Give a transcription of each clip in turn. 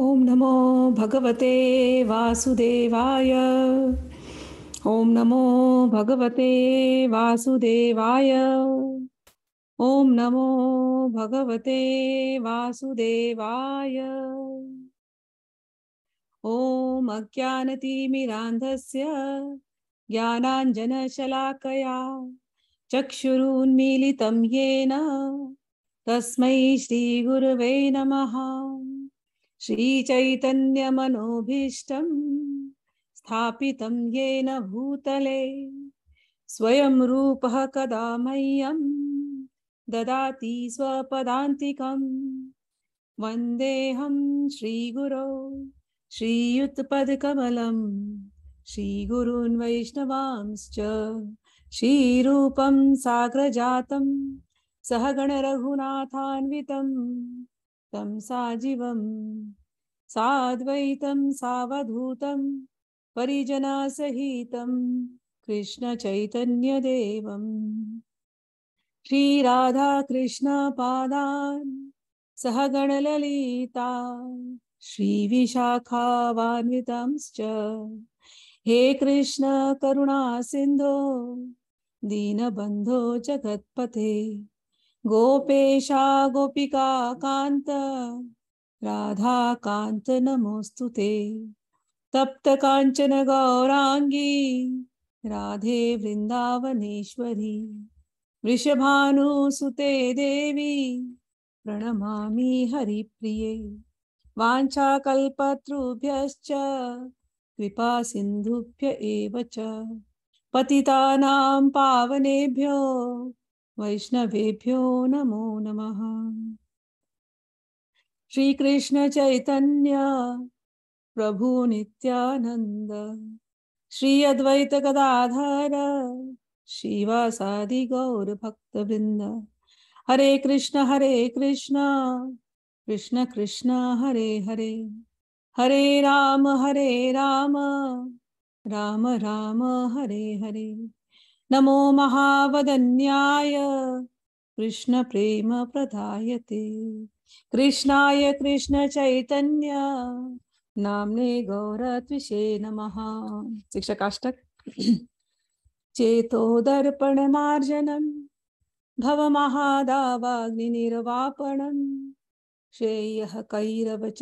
ॐ नमो भगवते वासुदेवाय ॐ नमो भगवते वासुदेवाय ॐ नमो भगवते वासुदेवाय ॐ अज्ञानतिमिरान्धस्य ज्ञानाञ्जनशलाकया चक्षुरुन्मीलितं येन तस्मै श्रीगुरवे नमः श्रीचैतन्यमनोभीष्टं स्थापितं येन भूतले स्वयं रूपः कदा मह्यं ददाति स्वपदान्तिकं वन्देऽहं श्रीगुरो श्रीयुतपदकमलं श्रीगुरून् वैष्णवांश्च श्रीरूपं साग्रजातं सहगणरघुनाथान्वितम् परिजना सहित तं साजीवं साद्वैतं कृष्ण परिजनासहितं कृष्णचैतन्यदेवम् श्रीराधाकृष्णपादान् श्री श्रीविशाखावान्वितांश्च हे कृष्ण करुणा सिंधो दीनबंधो जगत्पथे गोपेशा गोपिका कान्त राधाकान्त नमोऽस्तु ते कांचन गौरांगी राधे वृन्दावनेश्वरी वृषभानुसुते देवी प्रणमा हरिप्रिय वाञ्छाकल्पतृभ्यश्च कृपासिन्धुभ्य एव च पावनेभ्यो वैष्णवेभ्यो नमो नमः चैतन्य प्रभु नित्यानन्द श्री अद्वैतगदाधर शिवासादि गौरभक्तवृन्द हरे कृष्ण हरे कृष्ण कृष्ण कृष्ण हरे हरे हरे राम हरे राम राम राम हरे हरे नमो महावदन्याय कृष्णप्रेमप्रधायते कृष्णाय चैतन्य नामने गौरत्विषे नमः शिक्षकाष्टक कैरव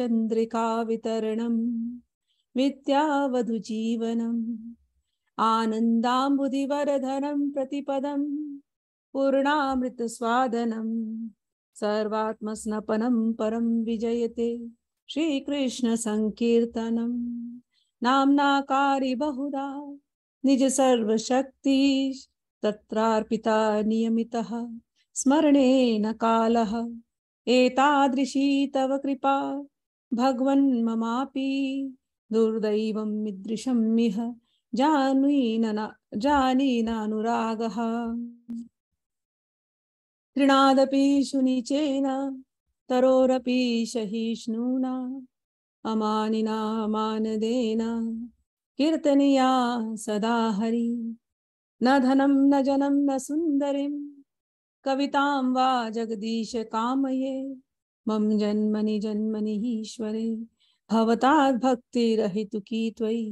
चंद्रिका वितरणम विद्यावधु जीवनम आनन्दाम्बुधिवरधरं प्रतिपदं सर्वात्म सर्वात्मस्नपनं परम विजयते कारी बहुदा निज सर्वशक्ति तत्रार्पिता नियमितः स्मरणेन कालः एतादृशी तव कृपा भगवन्ममापि दुर्दैवं मीदृशं इह जानी जानीनानुरागः तृणादपि शुनिचेन तरोरपी सहिष्णुना अमानिना मानदेन कीर्तनीया सदा हरि न धनम न जनम न सुंदरी कवितां वा जगदीश कामये मम जन्मनि जन्मनि ईश्वरे भवताद्भक्तिरहितुकी त्वयि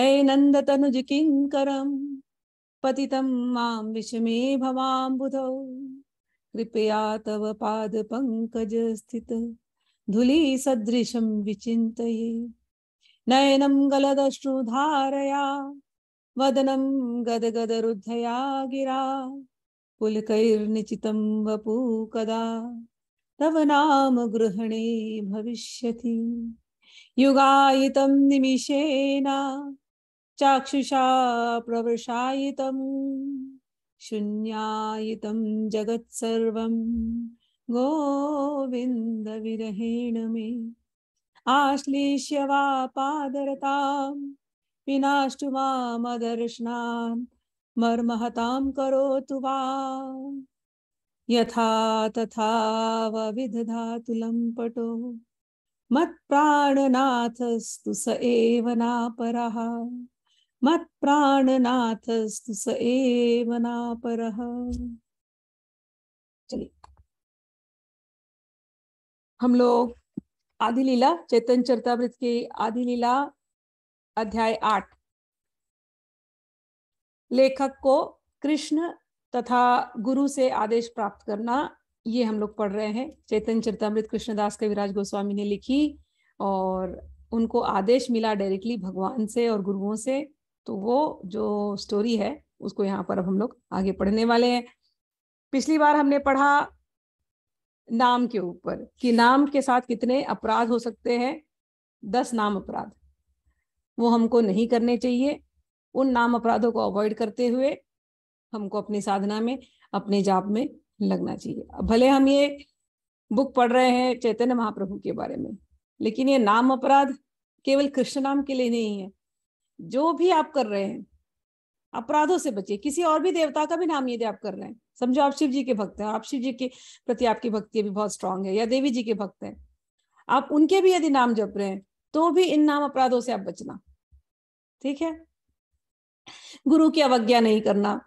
ऐ नन्दतनुज किङ्करं पतितं मां विषमे भवाम्बुधौ कृपया तव पादपङ्कज स्थित धूली धूलिसदृशं विचिन्तये नयनं गलदश्रुधारया वदनं गदगदरुद्धया गिरा पुलकैर्निचितं वपू कदा तव नाम गृहणे भविष्यति युगायितं निमिषेना चाक्षुषा प्रवशायितं जगत्सर्व गोविंद गोविन्दविरहेण मे आश्लिष्य वा पादरतां विनाष्टु मामदर्शनान् मर्महतां करोतु वा यथा तथा वविदधातु पटो मत्प्राणनाथस्तु स एव नापरः मत स एव नापरः चलिए हम लोग आदि लीला चेतन चरतावृत की आदि लीला अध्याय आठ लेखक को कृष्ण तथा गुरु से आदेश प्राप्त करना ये हम लोग पढ़ रहे हैं चेतन चरतामृत कृष्णदास कविराज गोस्वामी ने लिखी और उनको आदेश मिला डायरेक्टली भगवान से और गुरुओं से तो वो जो स्टोरी है उसको यहाँ पर अब हम लोग आगे पढ़ने वाले हैं पिछली बार हमने पढ़ा नाम के ऊपर कि नाम के साथ कितने अपराध हो सकते हैं दस नाम अपराध वो हमको नहीं करने चाहिए उन नाम अपराधों को अवॉइड करते हुए हमको अपनी साधना में अपने जाप में लगना चाहिए भले हम ये बुक पढ़ रहे हैं चैतन्य महाप्रभु के बारे में लेकिन ये नाम अपराध केवल कृष्ण नाम के लिए नहीं है जो भी आप कर रहे हैं अपराधों से बचिए किसी और भी देवता का भी नाम यदि आप कर रहे हैं समझो आप शिव जी के भक्त हैं और आप शिव जी के प्रति आपकी भक्ति भी बहुत स्ट्रांग है या देवी जी के भक्त हैं आप उनके भी यदि नाम जप रहे हैं तो भी इन नाम अपराधों से आप बचना ठीक है गुरु की अवज्ञा नहीं करना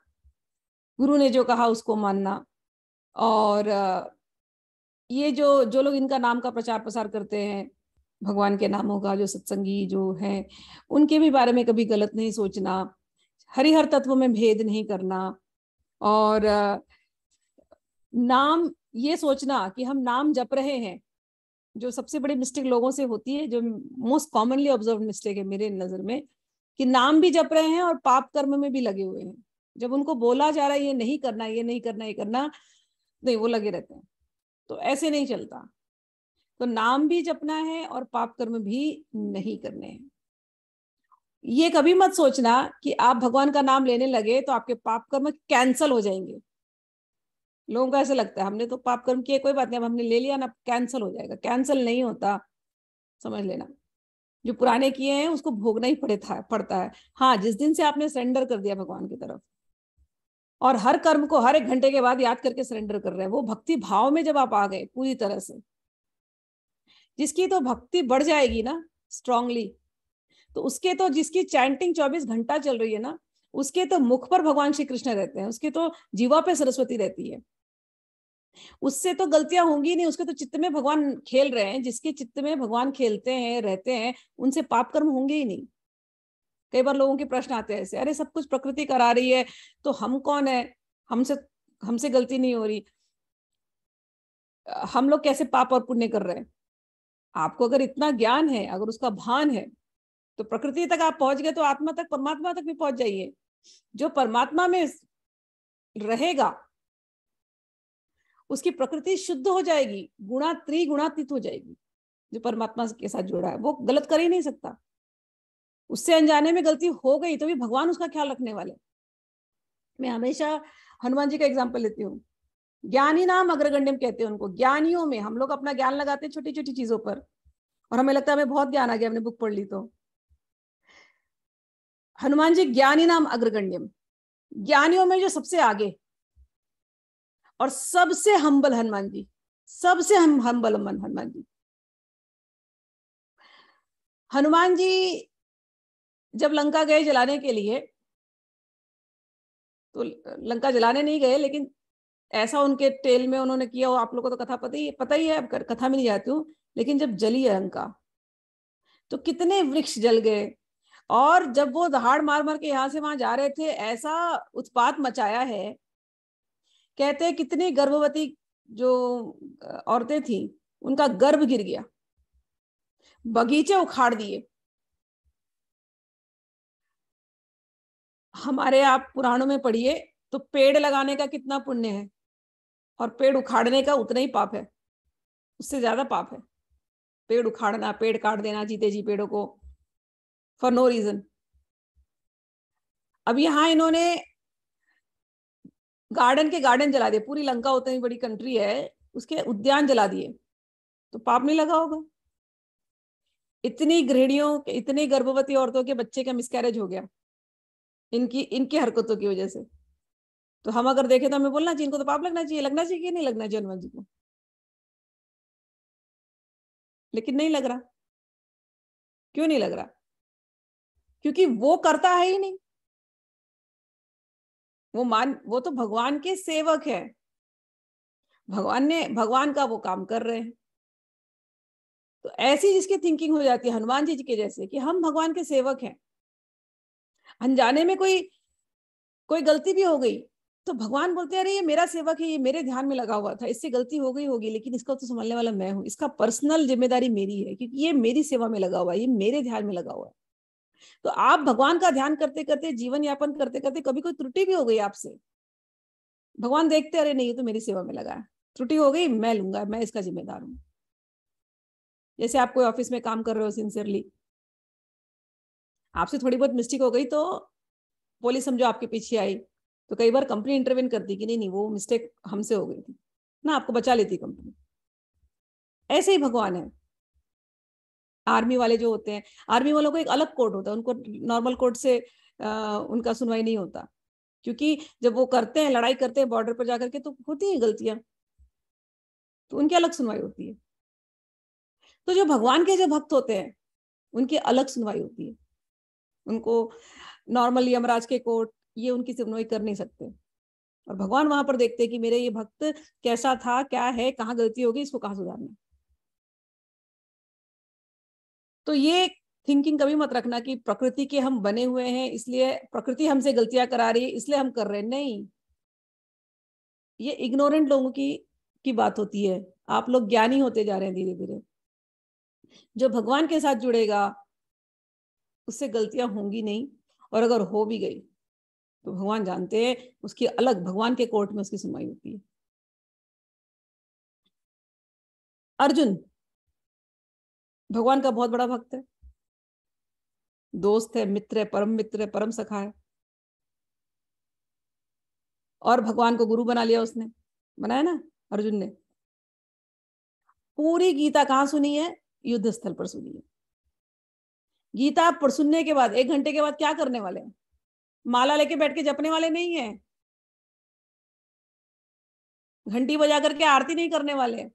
गुरु ने जो कहा उसको मानना और ये जो जो लोग इनका नाम का प्रचार प्रसार करते हैं भगवान के नामों का जो सत्संगी जो है उनके भी बारे में कभी गलत नहीं सोचना हरिहर तत्व में भेद नहीं करना और नाम ये सोचना कि हम नाम जप रहे हैं जो सबसे बड़ी मिस्टेक लोगों से होती है जो मोस्ट कॉमनली ऑब्जर्व मिस्टेक है मेरे नजर में कि नाम भी जप रहे हैं और पाप कर्म में भी लगे हुए हैं जब उनको बोला जा रहा है ये नहीं करना ये नहीं करना ये करना नहीं वो लगे रहते हैं तो ऐसे नहीं चलता तो नाम भी जपना है और पाप कर्म भी नहीं करने हैं ये कभी मत सोचना कि आप भगवान का नाम लेने लगे तो आपके पाप कर्म कैंसल हो जाएंगे लोगों को ऐसा लगता है हमने तो पाप कर्म किए कोई बात नहीं अब हमने ले लिया ना कैंसल हो जाएगा कैंसल नहीं होता समझ लेना जो पुराने किए हैं उसको भोगना ही पड़े था पड़ता है हाँ जिस दिन से आपने सरेंडर कर दिया भगवान की तरफ और हर कर्म को हर एक घंटे के बाद याद करके सरेंडर कर रहे हैं वो भक्ति भाव में जब आप आ गए पूरी तरह से जिसकी तो भक्ति बढ़ जाएगी ना स्ट्रांगली तो उसके तो जिसकी चैंटिंग चौबीस घंटा चल रही है ना उसके तो मुख पर भगवान श्री कृष्ण रहते हैं उसके तो जीवा पे सरस्वती रहती है उससे तो गलतियां होंगी नहीं उसके तो चित्त में भगवान खेल रहे हैं जिसके चित्त में भगवान खेलते हैं रहते हैं उनसे पाप कर्म होंगे ही नहीं कई बार लोगों के प्रश्न आते हैं ऐसे अरे सब कुछ प्रकृति करा रही है तो हम कौन है हमसे हमसे गलती नहीं हो रही हम लोग कैसे पाप और पुण्य कर रहे हैं आपको अगर इतना ज्ञान है अगर उसका भान है तो प्रकृति तक आप पहुंच गए तो आत्मा तक परमात्मा तक भी पहुंच जाइए जो परमात्मा में रहेगा उसकी प्रकृति शुद्ध हो जाएगी गुणा त्रिगुणातीत हो जाएगी जो परमात्मा के साथ जुड़ा है वो गलत कर ही नहीं सकता उससे अनजाने में गलती हो गई तो भी भगवान उसका ख्याल रखने वाले मैं हमेशा हनुमान जी का एग्जाम्पल लेती हूँ ज्ञानी नाम अग्रगण्यम कहते हैं उनको ज्ञानियों में हम लोग अपना ज्ञान लगाते हैं छोटी छोटी चीजों पर और हमें लगता है हमें बहुत ज्ञान आ गया हमने बुक पढ़ ली तो हनुमान जी ज्ञानी नाम अग्रगण्यम ज्ञानियों में जो सबसे आगे और सबसे हम्बल हनुमान जी सबसे हम हम्बल हनुमान जी हनुमान जी जब लंका गए जलाने के लिए तो लंका जलाने नहीं गए लेकिन ऐसा उनके टेल में उन्होंने किया वो आप लोगों को तो कथा पता ही पता ही है अब कथा में नहीं जाती हूँ लेकिन जब जली अलंका तो कितने वृक्ष जल गए और जब वो दहाड़ मार मार के यहाँ से वहां जा रहे थे ऐसा उत्पात मचाया है कहते कितनी गर्भवती जो औरतें थी उनका गर्भ गिर गया बगीचे उखाड़ दिए हमारे आप पुराणों में पढ़िए तो पेड़ लगाने का कितना पुण्य है और पेड़ उखाड़ने का उतना ही पाप है उससे ज्यादा पाप है पेड़ उखाड़ना पेड़ काट देना जीते जी पेड़ों को फॉर नो रीजन अब यहां इन्होंने गार्डन के गार्डन जला दिए पूरी लंका उतनी बड़ी कंट्री है उसके उद्यान जला दिए तो पाप नहीं लगा होगा इतनी गृहणियों इतनी गर्भवती औरतों के बच्चे का मिसकैरेज हो गया इनकी इनकी हरकतों की वजह से तो हम अगर देखें तो हमें बोलना चाहिए इनको तो पाप लगना चाहिए लगना चाहिए कि नहीं लगना चाहिए हनुमान जी को लेकिन नहीं लग रहा क्यों नहीं लग रहा क्योंकि वो करता है ही नहीं वो मान वो तो भगवान के सेवक है भगवान ने भगवान का वो काम कर रहे हैं तो ऐसी जिसकी थिंकिंग हो जाती है हनुमान जी के जैसे कि हम भगवान के सेवक हैं अनजाने में कोई कोई गलती भी हो गई तो भगवान बोलते हैं अरे ये मेरा सेवक है ये मेरे ध्यान में लगा हुआ था इससे गलती हो गई होगी लेकिन इसका तो संभालने वाला मैं हूं इसका पर्सनल जिम्मेदारी मेरी है क्योंकि ये मेरी सेवा में लगा हुआ है ये मेरे ध्यान में लगा हुआ है तो आप भगवान का ध्यान करते करते जीवन यापन करते करते कभी कोई त्रुटि भी हो गई आपसे भगवान देखते अरे नहीं ये तो मेरी सेवा में लगा है त्रुटि हो गई मैं लूंगा मैं इसका जिम्मेदार हूँ जैसे आप कोई ऑफिस में काम कर रहे हो सिंसियरली आपसे थोड़ी बहुत मिस्टेक हो गई तो पुलिस समझो आपके पीछे आई तो कई बार कंपनी इंटरवेन करती कि नहीं नहीं वो मिस्टेक हमसे हो गई थी ना आपको बचा लेती कंपनी ऐसे ही भगवान है आर्मी वाले जो होते हैं आर्मी वालों को एक अलग कोर्ट होता है उनको नॉर्मल कोर्ट से आ, उनका सुनवाई नहीं होता क्योंकि जब वो करते हैं लड़ाई करते हैं बॉर्डर पर जाकर के तो होती है गलतियां तो उनकी अलग सुनवाई होती है तो जो भगवान के जो भक्त होते हैं उनकी अलग सुनवाई होती है उनको नॉर्मल यमराज के कोर्ट ये उनकी सुनवाई कर नहीं सकते और भगवान वहां पर देखते हैं कि मेरे ये भक्त कैसा था क्या है कहाँ गलती होगी इसको कहाँ सुधारना तो ये थिंकिंग कभी मत रखना कि प्रकृति के हम बने हुए हैं इसलिए प्रकृति हमसे गलतियां करा रही है इसलिए हम कर रहे हैं नहीं ये इग्नोरेंट लोगों की की बात होती है आप लोग ज्ञानी होते जा रहे हैं धीरे धीरे जो भगवान के साथ जुड़ेगा उससे गलतियां होंगी नहीं और अगर हो भी गई तो भगवान जानते हैं उसकी अलग भगवान के कोर्ट में उसकी सुनवाई होती है अर्जुन भगवान का बहुत बड़ा भक्त है दोस्त है मित्र है परम मित्र है परम सखा है और भगवान को गुरु बना लिया उसने बनाया ना अर्जुन ने पूरी गीता कहाँ सुनी है युद्ध स्थल पर सुनी है गीता पर सुनने के बाद एक घंटे के बाद क्या करने वाले हैं माला लेके बैठ के जपने वाले नहीं है घंटी बजा करके आरती नहीं करने वाले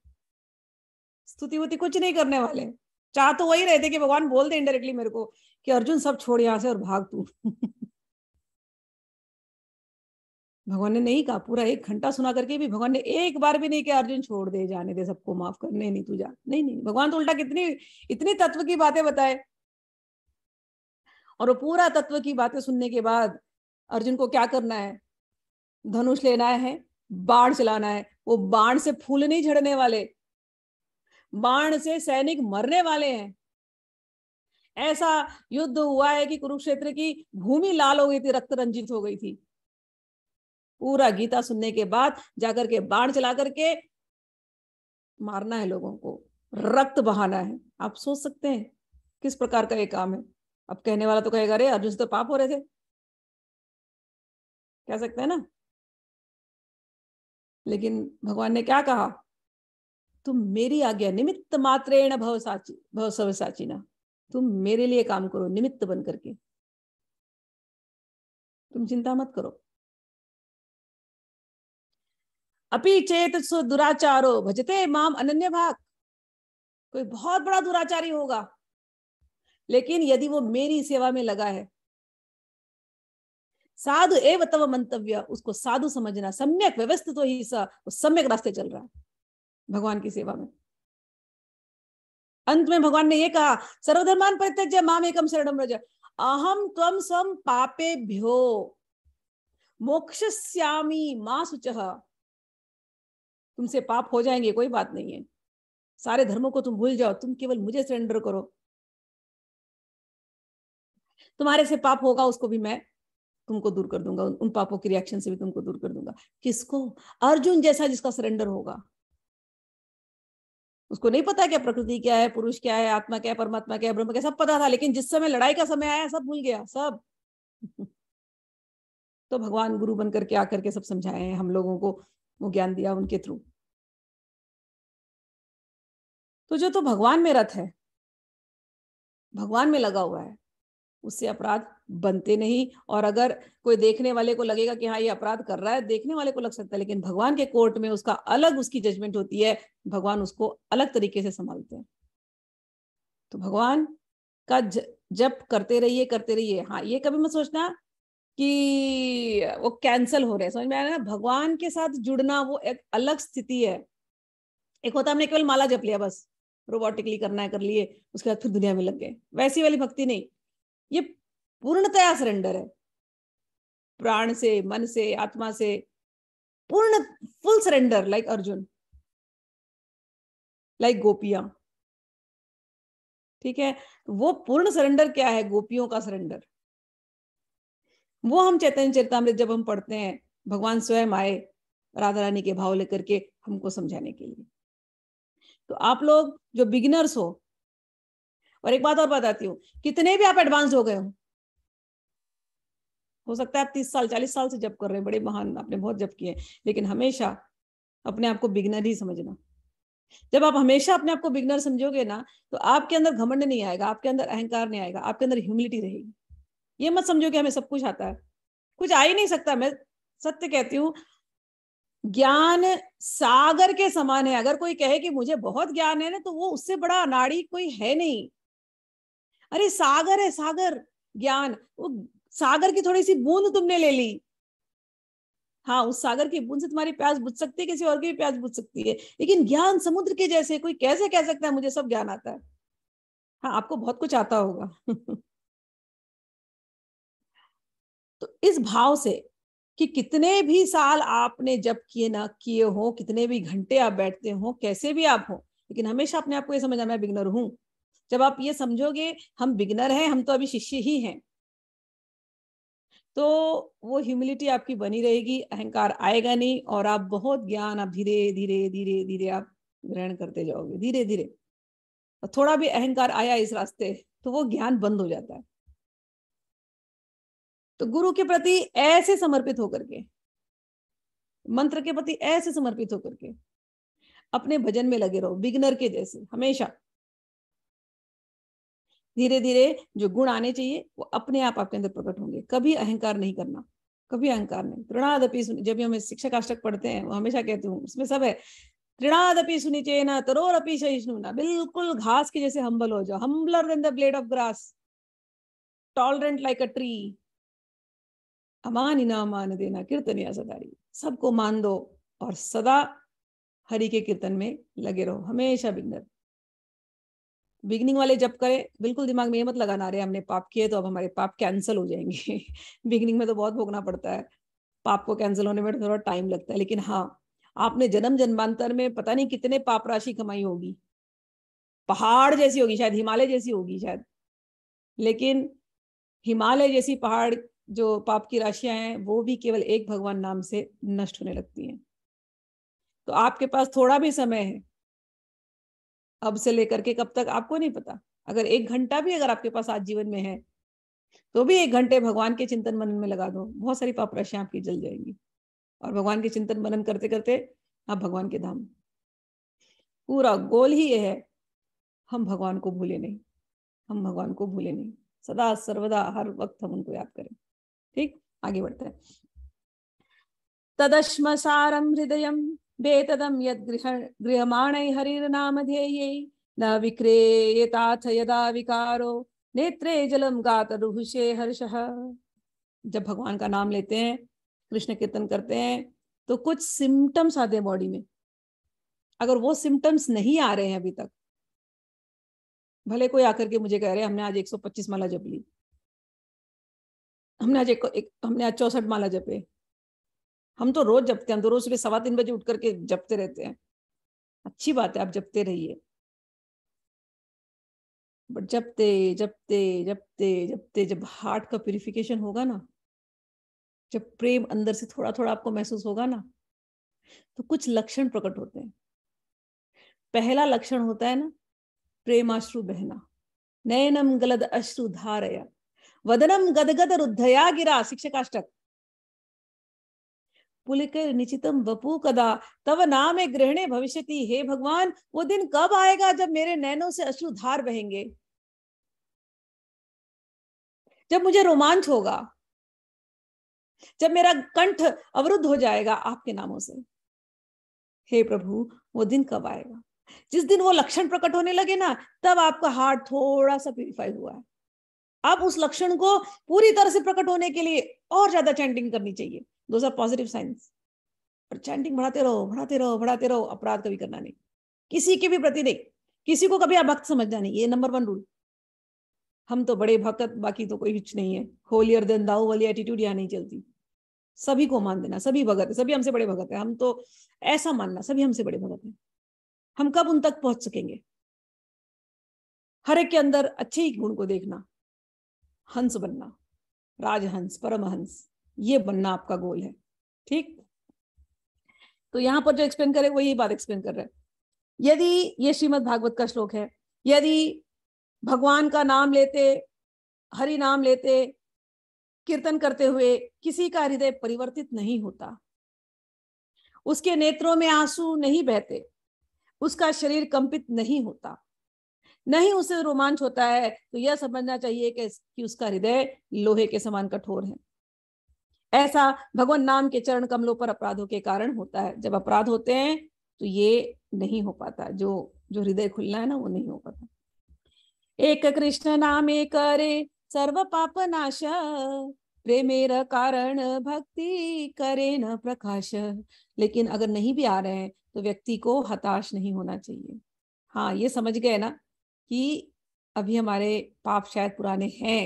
स्तुति वुति कुछ नहीं करने वाले चाह तो वही रहते कि भगवान बोल दे इनडायरेक्टली मेरे को कि अर्जुन सब छोड़ यहां से और भाग तू भगवान ने नहीं कहा पूरा एक घंटा सुना करके भी भगवान ने एक बार भी नहीं किया अर्जुन छोड़ दे जाने दे सबको माफ कर नहीं नहीं तू जा नहीं नहीं भगवान तो उल्टा कितनी इतनी तत्व की बातें बताए और वो पूरा तत्व की बातें सुनने के बाद अर्जुन को क्या करना है धनुष लेना है बाण चलाना है वो बाण से फूल नहीं झड़ने वाले बाण से सैनिक मरने वाले हैं ऐसा युद्ध हुआ है कि कुरुक्षेत्र की भूमि लाल हो गई थी रक्त रंजित हो गई थी पूरा गीता सुनने के बाद जाकर के बाण चला करके मारना है लोगों को रक्त बहाना है आप सोच सकते हैं किस प्रकार का ये काम है अब कहने वाला तो कहेगा अरे अर्जुन से तो पाप हो रहे थे कह सकते हैं ना लेकिन भगवान ने क्या कहा तुम मेरी आज्ञा निमित्त मात्रेण भव साची भव सव ना तुम मेरे लिए काम करो निमित्त बन करके तुम चिंता मत करो अपि चेत दुराचारो भजते माम अनन्य भाग कोई बहुत बड़ा दुराचारी होगा लेकिन यदि वो मेरी सेवा में लगा है साधु एव तव मंतव्य उसको साधु समझना सम्यक व्यवस्थित तो ही सा वो सम्यक रास्ते चल रहा है भगवान की सेवा में अंत में भगवान ने ये कहा सर्वधर्मान परित्यज माम एकम शरणम रज अहम तम सम पापे भ्यो मोक्ष मां सुच तुमसे पाप हो जाएंगे कोई बात नहीं है सारे धर्मों को तुम भूल जाओ तुम केवल मुझे सरेंडर करो तुम्हारे से पाप होगा उसको भी मैं तुमको दूर कर दूंगा उन पापों के रिएक्शन से भी तुमको दूर कर दूंगा किसको अर्जुन जैसा जिसका सरेंडर होगा उसको नहीं पता क्या प्रकृति क्या है पुरुष क्या है आत्मा क्या है परमात्मा क्या है ब्रह्म क्या सब पता था लेकिन जिस समय लड़ाई का समय आया सब भूल गया सब तो भगवान गुरु बनकर के आकर के सब समझाए हैं हम लोगों को वो ज्ञान दिया उनके थ्रू तो जो तो भगवान में रथ है भगवान में लगा हुआ है उससे अपराध बनते नहीं और अगर कोई देखने वाले को लगेगा कि हाँ ये अपराध कर रहा है देखने वाले को लग सकता है लेकिन भगवान के कोर्ट में उसका अलग उसकी जजमेंट होती है भगवान उसको अलग तरीके से संभालते हैं तो भगवान का जप करते रहिए करते रहिए हाँ ये कभी मत सोचना कि वो कैंसल हो रहे हैं समझ में आया ना भगवान के साथ जुड़ना वो एक अलग स्थिति है एक होता हमने केवल माला जप लिया बस रोबोटिकली करना है कर लिए उसके बाद फिर दुनिया में लग गए वैसी वाली भक्ति नहीं ये पूर्णतया सरेंडर है प्राण से मन से आत्मा से पूर्ण full surrender like Arjun like गोपिया ठीक है वो पूर्ण सरेंडर क्या है गोपियों का सरेंडर वो हम चैतन्य चरितमृत जब हम पढ़ते हैं भगवान स्वयं आए राधा रानी के भाव लेकर के हमको समझाने के लिए तो आप लोग जो बिगिनर्स हो और एक बात और बताती हूँ कितने भी आप एडवांस हो गए हो हो सकता है आप तीस साल चालीस साल से जब कर रहे हैं बड़े महान आपने बहुत जब किए लेकिन हमेशा अपने आप को बिगनर ही समझना जब आप हमेशा अपने आप को बिगनर समझोगे ना तो आपके अंदर घमंड नहीं आएगा आपके अंदर अहंकार नहीं आएगा आपके अंदर ह्यूमिलिटी रहेगी ये मत समझो कि हमें सब कुछ आता है कुछ आ ही नहीं सकता मैं सत्य कहती हूँ ज्ञान सागर के समान है अगर कोई कहे कि मुझे बहुत ज्ञान है ना तो वो उससे बड़ा अनाड़ी कोई है नहीं अरे सागर है सागर ज्ञान वो सागर की थोड़ी सी बूंद तुमने ले ली हाँ उस सागर की बूंद से तुम्हारी प्यास बुझ सकती है किसी और की भी प्यास बुझ सकती है लेकिन ज्ञान समुद्र के जैसे कोई कैसे कह सकता है मुझे सब ज्ञान आता है हाँ आपको बहुत कुछ आता होगा तो इस भाव से कि कितने भी साल आपने जब किए ना किए हो कितने भी घंटे आप बैठते हो कैसे भी आप हो लेकिन हमेशा अपने आप को यह समझ मैं बिगनर हूं जब आप ये समझोगे हम बिगनर हैं हम तो अभी शिष्य ही हैं तो वो ह्यूमिलिटी आपकी बनी रहेगी अहंकार आएगा नहीं और आप बहुत ज्ञान आप धीरे धीरे धीरे धीरे आप ग्रहण करते जाओगे धीरे धीरे और थोड़ा भी अहंकार आया इस रास्ते तो वो ज्ञान बंद हो जाता है तो गुरु के प्रति ऐसे समर्पित होकर के मंत्र के प्रति ऐसे समर्पित होकर के अपने भजन में लगे रहो बिगनर के जैसे हमेशा धीरे धीरे जो गुण आने चाहिए वो अपने आप आपके अंदर प्रकट होंगे कभी अहंकार नहीं करना कभी अहंकार नहीं तृणादपि जब भी हमें शिक्षक अष्टक पढ़ते हैं वो हमेशा कहती हूँ उसमें सब है तृणादपि सुनिचे ना अपी सहिष्णु ना बिल्कुल घास के जैसे हम्बल हो जाओ humbler than the blade of grass tolerant like a tree अमान इना मान देना कीर्तन या सदारी सबको मान दो और सदा हरि के कीर्तन में लगे रहो हमेशा बिंदर बिगनिंग वाले जब करें बिल्कुल दिमाग में ये मत लगाना रहे हमने पाप किए तो अब हमारे पाप कैंसिल हो जाएंगे बिगनिंग में तो बहुत भोगना पड़ता है पाप को कैंसिल होने में थोड़ा टाइम लगता है लेकिन हाँ आपने जन्म जन्मांतर में पता नहीं कितने पाप राशि कमाई होगी पहाड़ जैसी होगी शायद हिमालय जैसी होगी शायद लेकिन हिमालय जैसी पहाड़ जो पाप की राशियां हैं वो भी केवल एक भगवान नाम से नष्ट होने लगती हैं तो आपके पास थोड़ा भी समय है अब से लेकर के कब तक आपको नहीं पता अगर एक घंटा भी अगर आपके पास आज जीवन में है तो भी एक घंटे भगवान के चिंतन मनन में लगा दो बहुत सारी पापराशियां आपकी जल जाएंगी और भगवान के चिंतन मनन करते करते आप भगवान के धाम पूरा गोल ही यह है हम भगवान को भूले नहीं हम भगवान को भूले नहीं सदा सर्वदा हर वक्त हम उनको याद करें ठीक आगे बढ़ते हैं तदश्मसारम हृदय बेतदं यद्गृह गृहमाणै धेय न विक्रेयताथ यदा विकारो नेत्रे जलम गात रुहुषे हर्ष जब भगवान का नाम लेते हैं कृष्ण कीर्तन करते हैं तो कुछ सिम्टम्स आते हैं बॉडी में अगर वो सिम्टम्स नहीं आ रहे हैं अभी तक भले कोई आकर के मुझे कह रहे हमने आज 125 माला जप ली हमने आज एक, एक हमने आज चौसठ माला जपे हम तो रोज जपते हैं हम तो रोज सुबह सवा तीन बजे उठ करके जपते रहते हैं अच्छी बात है आप जपते रहिए बट जपते जपते जपते जपते जब हार्ट का प्योरिफिकेशन होगा ना जब प्रेम अंदर से थोड़ा थोड़ा आपको महसूस होगा ना तो कुछ लक्षण प्रकट होते हैं पहला लक्षण होता है ना प्रेमाश्रु बहना नयनम गलद अश्रु धारया वदनम गदगद रुद्धया गिरा शिक्षकाष्टक पुलिकर निश्चितम कदा तव नाम है ग्रहणे भविष्य हे भगवान वो दिन कब आएगा जब मेरे नैनों से अश्रुधार बहेंगे जब मुझे रोमांच होगा जब मेरा कंठ अवरुद्ध हो जाएगा आपके नामों से हे प्रभु वो दिन कब आएगा जिस दिन वो लक्षण प्रकट होने लगे ना तब आपका हार्ट थोड़ा सा प्यूरिफाई हुआ है अब उस लक्षण को पूरी तरह से प्रकट होने के लिए और ज्यादा चैंटिंग करनी चाहिए दोज आर पॉजिटिव साइंस और चैंटिंग बढ़ाते रहो बढ़ाते रहो बढ़ाते रहो अपराध कभी करना नहीं किसी के भी प्रति नहीं किसी को कभी अभक्त समझना नहीं ये नंबर वन रूल हम तो बड़े भक्त बाकी तो कोई कुछ नहीं है होलियर देन दाऊ वाली एटीट्यूड यहाँ नहीं चलती सभी को मान देना सभी भगत है सभी हमसे बड़े भगत है हम तो ऐसा मानना सभी हमसे बड़े भगत हैं हम कब उन तक पहुंच सकेंगे हर एक के अंदर अच्छे ही गुण को देखना हंस बनना राजहंस परमहंस ये बनना आपका गोल है ठीक तो यहाँ पर जो एक्सप्लेन करे वो यही बात एक्सप्लेन कर रहे हैं यदि ये श्रीमद भागवत का श्लोक है यदि भगवान का नाम लेते हरि नाम लेते कीर्तन करते हुए किसी का हृदय परिवर्तित नहीं होता उसके नेत्रों में आंसू नहीं बहते उसका शरीर कंपित नहीं होता नहीं उसे रोमांच होता है तो यह समझना चाहिए कि उसका हृदय लोहे के समान कठोर है ऐसा भगवान नाम के चरण कमलों पर अपराधों के कारण होता है जब अपराध होते हैं तो ये नहीं हो पाता जो जो हृदय खुलना है ना वो नहीं हो पाता एक कृष्ण नाम करे सर्व पाप नाश प्रेमेर कारण भक्ति करे न प्रकाश लेकिन अगर नहीं भी आ रहे हैं तो व्यक्ति को हताश नहीं होना चाहिए हाँ ये समझ गए ना कि अभी हमारे पाप शायद पुराने हैं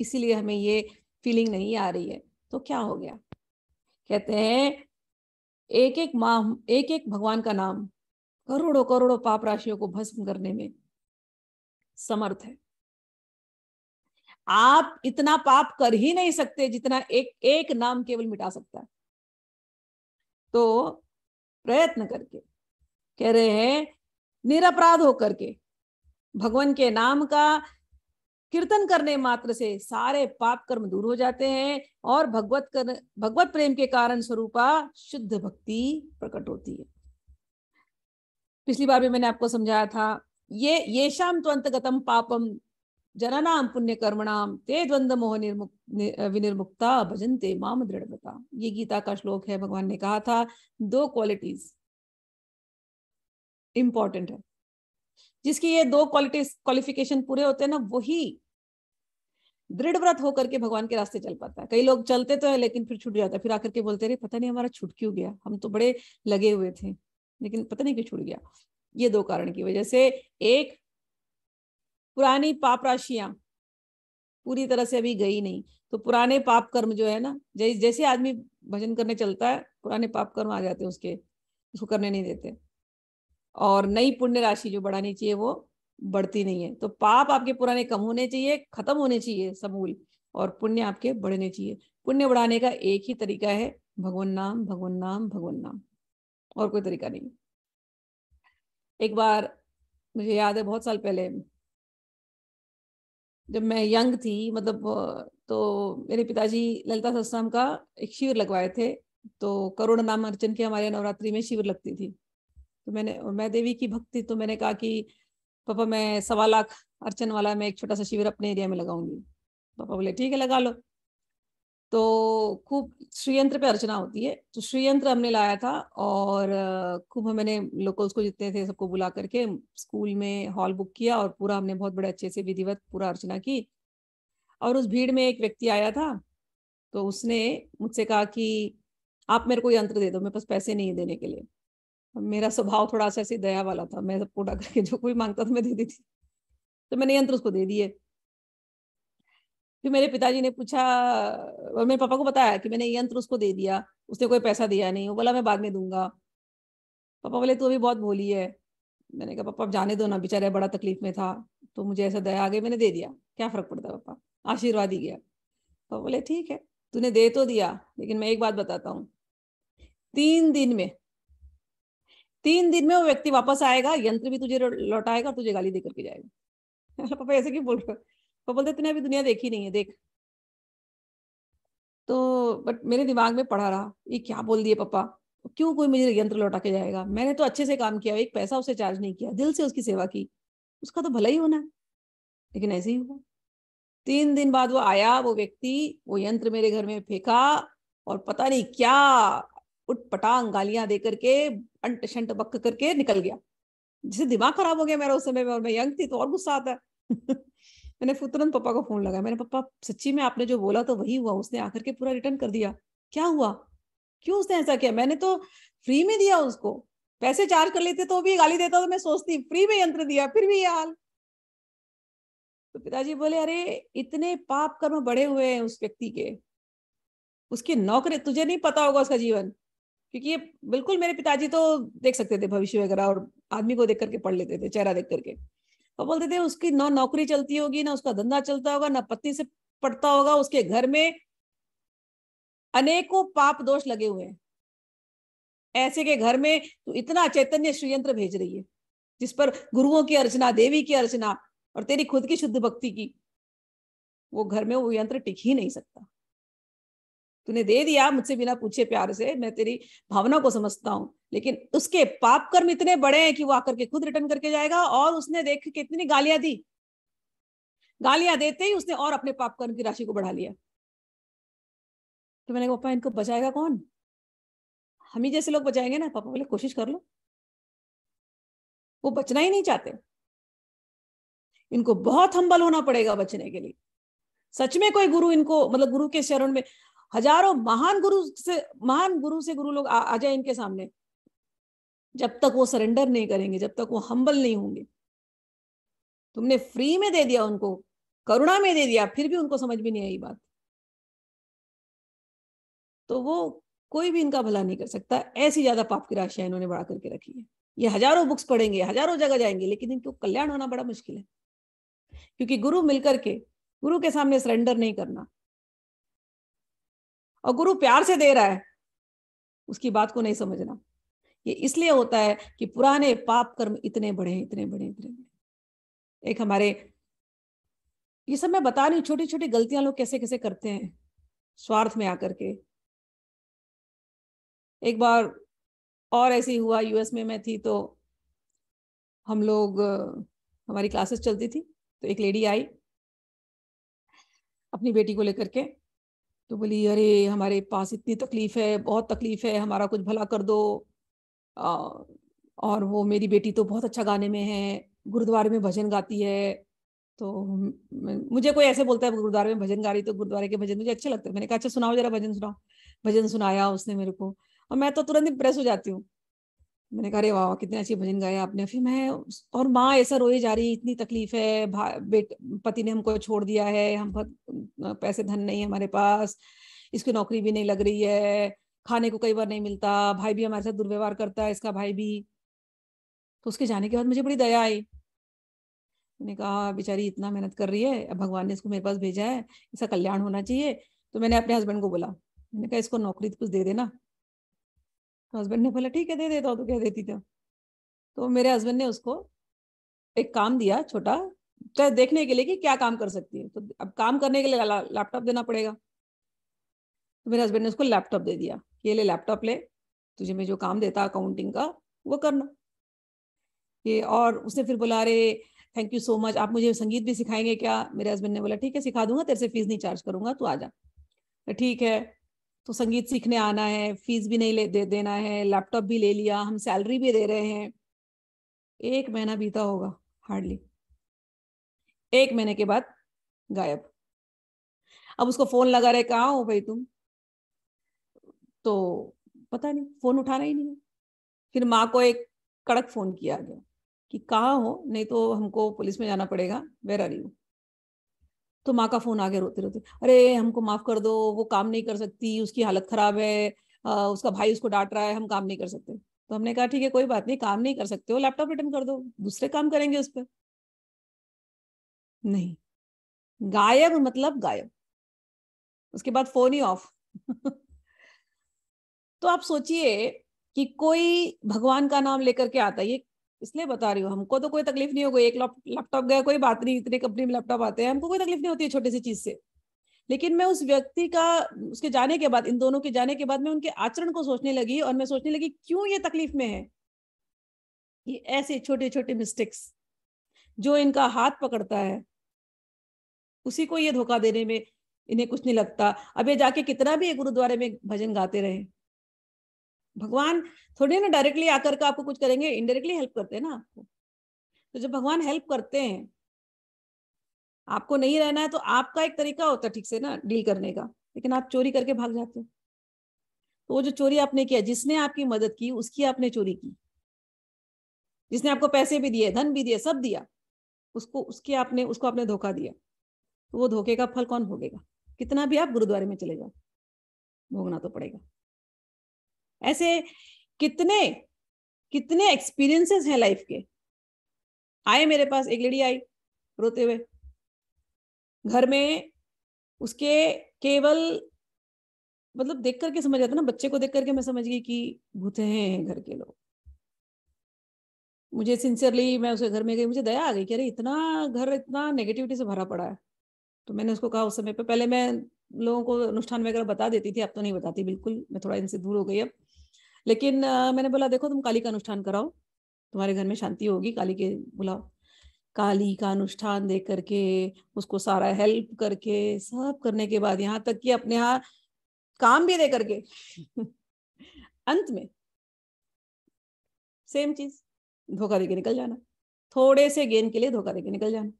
इसीलिए हमें ये फीलिंग नहीं आ रही है तो क्या हो गया कहते हैं एक एक माह एक एक भगवान का नाम करोड़ों करोड़ों पाप राशियों को भस्म करने में समर्थ है आप इतना पाप कर ही नहीं सकते जितना एक एक नाम केवल मिटा सकता है तो प्रयत्न करके कह रहे हैं निरपराध होकर के भगवान के नाम का कीर्तन करने मात्र से सारे पाप कर्म दूर हो जाते हैं और भगवत कर भगवत प्रेम के कारण स्वरूपा शुद्ध भक्ति प्रकट होती है पिछली बार भी मैंने आपको समझाया था ये ये शाम त्वंतगतम तो पापम जननाम पुण्य कर्मणाम ते द्वंद मोह निर्मुक् विनिर्मुक्ता भजनते माम दृढ़ता ये गीता का श्लोक है भगवान ने कहा था दो क्वालिटीज इंपॉर्टेंट है जिसकी ये दो क्वालिटी क्वालिफिकेशन पूरे होते हैं ना वही दृढ़ व्रत होकर के भगवान के रास्ते चल पाता है कई लोग चलते तो है लेकिन फिर छूट जाता है फिर आकर के बोलते रहे पता नहीं हमारा छूट क्यों गया हम तो बड़े लगे हुए थे लेकिन पता नहीं क्यों छूट गया ये दो कारण की वजह से एक पुरानी पाप राशियां पूरी तरह से अभी गई नहीं तो पुराने पाप कर्म जो है ना जैसे आदमी भजन करने चलता है पुराने पाप कर्म आ जाते हैं उसके उसको करने नहीं देते और नई पुण्य राशि जो बढ़ानी चाहिए वो बढ़ती नहीं है तो पाप आपके पुराने कम होने चाहिए खत्म होने चाहिए समूल और पुण्य आपके बढ़ने चाहिए पुण्य बढ़ाने का एक ही तरीका है भगवान नाम भगवान नाम भगवान नाम और कोई तरीका नहीं एक बार मुझे याद है बहुत साल पहले जब मैं यंग थी मतलब तो मेरे पिताजी ललिता सस्ताम का एक शिविर लगवाए थे तो करुण नाम अर्चन के हमारे नवरात्रि में शिविर लगती थी तो मैंने मैं देवी की भक्ति तो मैंने कहा कि पापा मैं सवा लाख अर्चन वाला मैं एक छोटा सा शिविर अपने एरिया में लगाऊंगी पापा बोले ठीक है लगा लो तो खूब श्रीयंत्र पे अर्चना होती है तो श्रीयंत्र हमने लाया था और खूब हमने लोकल्स को जितने थे सबको बुला करके स्कूल में हॉल बुक किया और पूरा हमने बहुत बड़े अच्छे से विधिवत पूरा अर्चना की और उस भीड़ में एक व्यक्ति आया था तो उसने मुझसे कहा कि आप मेरे को यंत्र दे दो मेरे पास पैसे नहीं देने के लिए मेरा स्वभाव थोड़ा सा ऐसे दया वाला था मैं सबको डा करके जो कोई मांगता था मैं दे देती तो मैंने यंत्र उसको दे दिए फिर मेरे पिताजी ने पूछा और मेरे पापा को बताया कि मैंने यंत्र उसको दे दिया उसने कोई पैसा दिया नहीं वो बोला मैं बाद में दूंगा पापा बोले तू अभी बहुत भोली है मैंने कहा पापा आप जाने दो ना बेचारे बड़ा तकलीफ में था तो मुझे ऐसा दया आ गई मैंने दे दिया क्या फर्क पड़ता पापा आशीर्वाद ही गया पापा बोले ठीक है तूने दे तो दिया लेकिन मैं एक बात बताता हूँ तीन दिन में तीन दिन में वो व्यक्ति वापस आएगा यंत्र भी तुझे लौटाएगा और तुझे गाली देकर के जाएगा पापा ऐसे क्यों बोल रहे पापा बोलते तूने अभी दुनिया देखी नहीं है देख तो बट मेरे दिमाग में पढ़ा रहा ये क्या बोल दिए पापा क्यों कोई मुझे यंत्र लौटा के जाएगा मैंने तो अच्छे से काम किया एक पैसा उसे चार्ज नहीं किया दिल से उसकी सेवा की उसका तो भला ही होना लेकिन ऐसे ही हुआ तीन दिन बाद वो आया वो व्यक्ति वो यंत्र मेरे घर में फेंका और पता नहीं क्या उठपटांग गालियां दे करके अंट शंट बक करके निकल गया जिसे दिमाग खराब हो गया मेरा उस समय में और मैं यंग थी तो और गुस्सा आता है मैंने तुरंत पापा को फोन लगाया मैंने पापा सच्ची में आपने जो बोला तो वही हुआ उसने आकर के पूरा रिटर्न कर दिया क्या हुआ क्यों उसने ऐसा किया मैंने तो फ्री में दिया उसको पैसे चार्ज कर लेते तो भी गाली देता तो मैं सोचती फ्री में यंत्र दिया फिर भी ये हाल तो पिताजी बोले अरे इतने पाप कर्म बड़े हुए हैं उस व्यक्ति के उसकी नौकरी तुझे नहीं पता होगा उसका जीवन क्योंकि ये बिल्कुल मेरे पिताजी तो देख सकते थे भविष्य वगैरह और आदमी को देख करके पढ़ लेते थे चेहरा देख करके और बोलते थे उसकी ना नौकरी चलती होगी ना उसका धंधा चलता होगा ना पत्नी से पड़ता होगा उसके घर में अनेकों पाप दोष लगे हुए हैं ऐसे के घर में तू इतना चैतन्य श्रीयंत्र भेज रही है जिस पर गुरुओं की अर्चना देवी की अर्चना और तेरी खुद की शुद्ध भक्ति की वो घर में वो यंत्र टिक ही नहीं सकता तूने दे दिया मुझसे बिना पूछे प्यार से मैं तेरी भावना को समझता हूँ लेकिन उसके पाप कर्म इतने बड़े हैं कि वो आकर के खुद रिटर्न करके जाएगा और उसने देख के इतनी गालियां दी गालियां देते ही उसने और अपने पाप कर्म की राशि को बढ़ा लिया तो मैंने पापा इनको बचाएगा कौन हम ही जैसे लोग बचाएंगे ना पापा बोले कोशिश कर लो वो बचना ही नहीं चाहते इनको बहुत हम्बल होना पड़ेगा बचने के लिए सच में कोई गुरु इनको मतलब गुरु के शरण में हजारों महान गुरु से महान गुरु से गुरु लोग आ, आ जाए इनके सामने जब तक वो सरेंडर नहीं करेंगे जब तक वो हम्बल नहीं होंगे तुमने फ्री में दे दिया उनको करुणा में दे दिया फिर भी उनको समझ भी नहीं आई बात तो वो कोई भी इनका भला नहीं कर सकता ऐसी ज्यादा पाप की राशियां इन्होंने बढ़ा करके रखी है ये हजारों बुक्स पढ़ेंगे हजारों जगह जाएंगे लेकिन इनको कल्याण होना बड़ा मुश्किल है क्योंकि गुरु मिलकर के गुरु के सामने सरेंडर नहीं करना और गुरु प्यार से दे रहा है उसकी बात को नहीं समझना ये इसलिए होता है कि पुराने पाप कर्म इतने बड़े हैं इतने बड़े इतने बड़े एक हमारे ये सब मैं बता रही छोटी छोटी गलतियां लोग कैसे कैसे करते हैं स्वार्थ में आकर के एक बार और ऐसे हुआ यूएस में मैं थी तो हम लोग हमारी क्लासेस चलती थी तो एक लेडी आई अपनी बेटी को लेकर के तो बोली अरे हमारे पास इतनी तकलीफ है बहुत तकलीफ है हमारा कुछ भला कर दो आ, और वो मेरी बेटी तो बहुत अच्छा गाने में है गुरुद्वारे में भजन गाती है तो मुझे कोई ऐसे बोलता है गुरुद्वारे में भजन गा रही तो गुरुद्वारे के भजन मुझे अच्छे लगते हैं मैंने कहा अच्छा सुनाओ जरा भजन सुनाओ भजन सुनाया उसने मेरे को और मैं तो तुरंत इंप्रेस हो जाती हूँ मैंने कहा अरे वाह कितने अच्छे भजन गाए आपने फिर मैं और माँ ऐसा रोए जा रही इतनी तकलीफ है पति ने हमको छोड़ दिया है हम पैसे धन नहीं है हमारे पास इसकी नौकरी भी नहीं लग रही है खाने को कई बार नहीं मिलता भाई भी हमारे साथ दुर्व्यवहार करता है इसका भाई भी तो उसके जाने के बाद मुझे बड़ी दया आई मैंने कहा हाँ, बेचारी इतना मेहनत कर रही है अब भगवान ने इसको मेरे पास भेजा है इसका कल्याण होना चाहिए तो मैंने अपने हस्बैंड को बोला मैंने कहा इसको नौकरी तो कुछ दे देना तो हस्बैंड ने बोला ठीक है दे देता तो कह देती था तो।, तो मेरे हस्बैंड ने उसको एक काम दिया छोटा तो देखने के लिए कि क्या काम कर सकती है तो अब काम करने के लिए लैपटॉप देना पड़ेगा तो मेरे हस्बैंड ने उसको लैपटॉप दे दिया कि ये ले लैपटॉप ले तुझे मैं जो काम देता अकाउंटिंग का वो करना ये और उसने फिर बोला अरे थैंक यू सो मच आप मुझे संगीत भी सिखाएंगे क्या मेरे हस्बैंड ने बोला ठीक है सिखा दूंगा तेरे से फीस नहीं चार्ज करूंगा तू आ जा तो ठीक है तो संगीत सीखने आना है फीस भी नहीं ले दे देना है लैपटॉप भी ले लिया हम सैलरी भी दे रहे हैं एक महीना बीता होगा हार्डली एक महीने के बाद गायब अब उसको फोन लगा रहे कहाँ हो भाई तुम तो पता नहीं फोन उठाना ही नहीं फिर माँ को एक कड़क फोन किया गया कि कहा हो नहीं तो हमको पुलिस में जाना पड़ेगा वेर आर यू तो माँ का फोन आके रोते रोते अरे हमको माफ कर दो वो काम नहीं कर सकती उसकी हालत खराब है आ, उसका भाई उसको डांट रहा है हम काम नहीं कर सकते तो हमने कहा ठीक है कोई बात नहीं काम नहीं कर सकते हो लैपटॉप रिटर्न कर दो दूसरे काम करेंगे उस पर नहीं गायब मतलब गायब उसके बाद फोन ही ऑफ तो आप सोचिए कि कोई भगवान का नाम लेकर के आता है ये इसलिए बता रही हूँ हमको तो कोई तकलीफ नहीं हो गई एक लैपटॉप गया कोई बात नहीं इतने कंपनी में लैपटॉप आते हैं हमको कोई तकलीफ नहीं होती है छोटी सी चीज से लेकिन मैं उस व्यक्ति का उसके जाने के बाद इन दोनों के जाने के बाद मैं उनके आचरण को सोचने लगी और मैं सोचने लगी क्यों ये तकलीफ में है ये ऐसे छोटे छोटे मिस्टेक्स जो इनका हाथ पकड़ता है उसी को ये धोखा देने में इन्हें कुछ नहीं लगता अब ये जाके कितना भी गुरुद्वारे में भजन गाते रहे भगवान थोड़ी ना डायरेक्टली आकर के आपको कुछ करेंगे इनडायरेक्टली हेल्प करते हैं ना आपको तो जब भगवान हेल्प करते हैं आपको नहीं रहना है तो आपका एक तरीका होता है ठीक से ना डील करने का लेकिन आप चोरी करके भाग जाते हो तो वो जो चोरी आपने किया जिसने आपकी मदद की उसकी आपने चोरी की जिसने आपको पैसे भी दिए धन भी दिए सब दिया उसको उसके आपने उसको आपने धोखा दिया तो वो धोखे का फल कौन भोगेगा कितना भी आप गुरुद्वारे में चले जाओ भोगना तो पड़ेगा ऐसे कितने कितने एक्सपीरियंसेस हैं लाइफ के आए मेरे पास एक लेडी आई रोते हुए घर में उसके केवल मतलब देख करके समझ आता ना बच्चे को देख करके मैं समझ गई कि भूते हैं घर के लोग मुझे सिंसियरली मैं उसके घर में गई मुझे दया आ गई कि अरे इतना घर इतना नेगेटिविटी से भरा पड़ा है तो मैंने उसको कहा उस समय पे पहले मैं लोगों को अनुष्ठान वगैरह बता देती थी अब तो नहीं बताती बिल्कुल मैं थोड़ा इनसे दूर हो गई अब लेकिन आ, मैंने बोला देखो तुम काली का अनुष्ठान कराओ तुम्हारे घर में शांति होगी काली के बुलाओ काली का अनुष्ठान देख करके उसको सारा हेल्प करके सब करने के बाद यहाँ तक कि अपने यहाँ काम भी दे करके अंत में सेम चीज धोखा देके निकल जाना थोड़े से गेन के लिए धोखा देके निकल जाना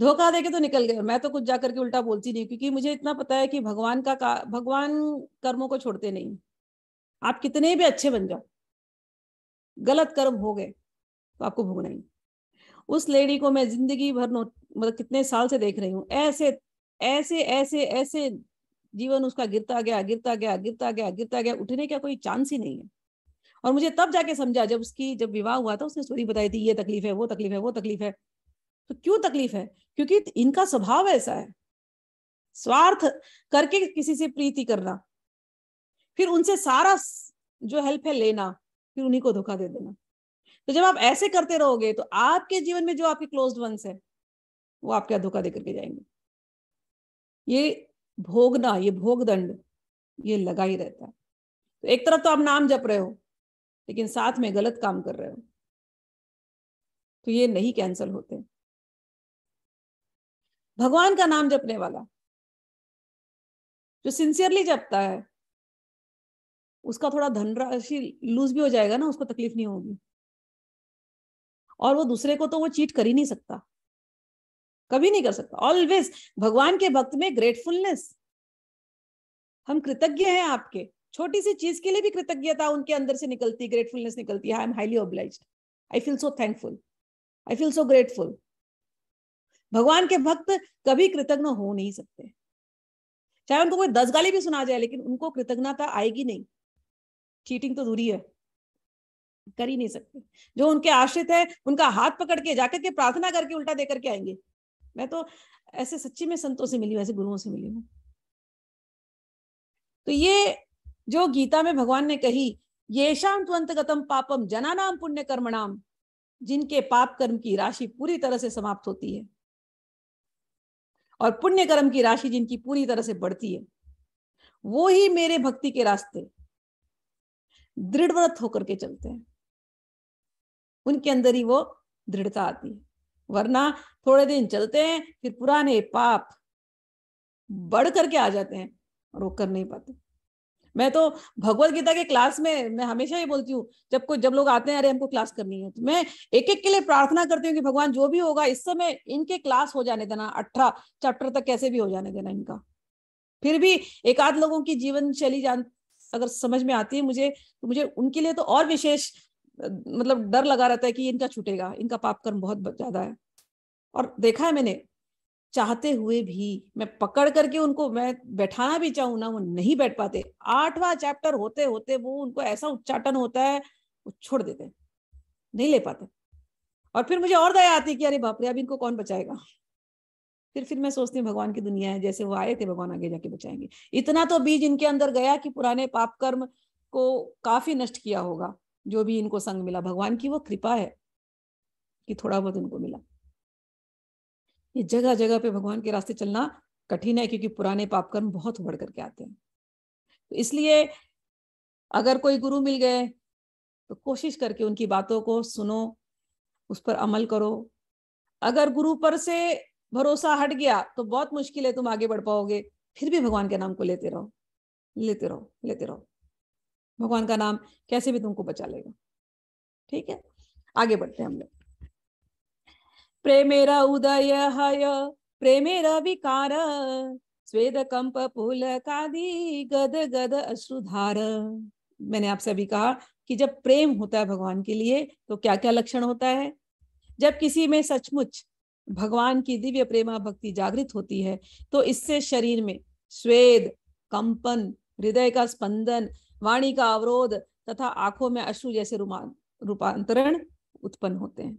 धोखा देके तो निकल गया मैं तो कुछ जाकर के उल्टा बोलती नहीं क्योंकि मुझे इतना पता है कि भगवान का, का भगवान कर्मों को छोड़ते नहीं आप कितने भी अच्छे बन जाओ गलत कर्म हो गए तो आपको भोगना ही उस लेडी को मैं जिंदगी भर नो मतलब कितने साल से देख रही हूँ ऐसे ऐसे ऐसे ऐसे जीवन उसका गिरता गया गिरता गया गिरता गया गिरता गया उठने का कोई चांस ही नहीं है और मुझे तब जाके समझा जब उसकी जब विवाह हुआ था उसने स्टोरी बताई थी ये तकलीफ है वो तकलीफ है वो तकलीफ है तो क्यों तकलीफ है क्योंकि इनका स्वभाव ऐसा है स्वार्थ करके किसी से प्रीति करना फिर उनसे सारा जो हेल्प है लेना फिर उन्हीं को धोखा दे देना तो जब आप ऐसे करते रहोगे तो आपके जीवन में जो आपके क्लोज वंस है वो आपके धोखा दे करके जाएंगे ये भोगना ये भोग दंड ये लगा ही रहता है तो एक तरफ तो आप नाम जप रहे हो लेकिन साथ में गलत काम कर रहे हो तो ये नहीं कैंसल होते भगवान का नाम जपने वाला जो सिंसियरली जपता है उसका थोड़ा धनराशि लूज भी हो जाएगा ना उसको तकलीफ नहीं होगी और वो दूसरे को तो वो चीट कर ही नहीं सकता कभी नहीं कर सकता ऑलवेज भगवान के भक्त में ग्रेटफुलनेस हम कृतज्ञ हैं आपके छोटी सी चीज के लिए भी कृतज्ञता उनके अंदर से निकलती ग्रेटफुलनेस निकलती है I am highly obliged I feel so thankful I feel so grateful भगवान के भक्त कभी कृतज्ञ हो नहीं सकते चाहे उनको कोई दस गाली भी सुना जाए लेकिन उनको कृतज्ञता आएगी नहीं चीटिंग तो दूरी है कर ही नहीं सकते जो उनके आश्रित है उनका हाथ पकड़ के जाकर के प्रार्थना करके उल्टा देकर के आएंगे मैं तो ऐसे सच्ची में संतों से मिली हूँ ऐसे गुरुओं से मिली हूँ तो ये जो गीता में भगवान ने कही ये शाम अंतगतम पापम जना नाम पुण्य कर्म नाम जिनके पाप कर्म की राशि पूरी तरह से समाप्त होती है और पुण्य कर्म की राशि जिनकी पूरी तरह से बढ़ती है वो ही मेरे भक्ति के रास्ते दृढ़व्रत होकर के चलते हैं उनके अंदर ही वो दृढ़ता आती है वरना थोड़े दिन चलते हैं फिर पुराने पाप बढ़ करके आ जाते हैं और वो कर नहीं पाते मैं तो भगवत गीता के क्लास में मैं हमेशा ये बोलती हूँ जब कोई जब लोग आते हैं अरे हमको क्लास करनी है तो मैं एक एक के लिए प्रार्थना करती हूँ कि भगवान जो भी होगा इस समय इनके क्लास हो जाने देना अठारह चैप्टर तक कैसे भी हो जाने देना इनका फिर भी एक आध लोगों की जीवन शैली जान अगर समझ में आती है मुझे तो मुझे उनके लिए तो और विशेष मतलब डर लगा रहता है कि इनका छूटेगा इनका पाप कर्म बहुत ज्यादा है और देखा है मैंने चाहते हुए भी मैं पकड़ करके उनको मैं बैठाना भी चाहूँ ना वो नहीं बैठ पाते आठवां चैप्टर होते होते वो उनको ऐसा उच्चाटन होता है वो छोड़ देते नहीं ले पाते और फिर मुझे और दया आती कि अरे बाप रे अब इनको कौन बचाएगा फिर फिर मैं सोचती हूँ भगवान की दुनिया है जैसे वो आए थे भगवान आगे जाके बचाएंगे इतना तो बीज इनके अंदर गया कि पुराने पाप कर्म को काफी नष्ट किया होगा जो भी इनको संग मिला भगवान की वो कृपा है कि थोड़ा बहुत इनको मिला ये जगह जगह पे भगवान के रास्ते चलना कठिन है क्योंकि पुराने पाप कर्म बहुत बढ़ करके आते हैं तो इसलिए अगर कोई गुरु मिल गए तो कोशिश करके उनकी बातों को सुनो उस पर अमल करो अगर गुरु पर से भरोसा हट गया तो बहुत मुश्किल है तुम आगे बढ़ पाओगे फिर भी भगवान के नाम को लेते रहो लेते रहो लेते रहो भगवान का नाम कैसे भी तुमको बचा लेगा ठीक है आगे बढ़ते हैं हम लोग प्रेमेरा उदय हय प्रेमेरा विकार स्वेद कंप पुल कादि गद गद अश्रुधार मैंने आपसे अभी कहा कि जब प्रेम होता है भगवान के लिए तो क्या क्या लक्षण होता है जब किसी में सचमुच भगवान की दिव्य प्रेमा भक्ति जागृत होती है तो इससे शरीर में स्वेद कंपन हृदय का स्पंदन वाणी का अवरोध तथा आंखों में अश्रु जैसे रूपांतरण उत्पन्न होते हैं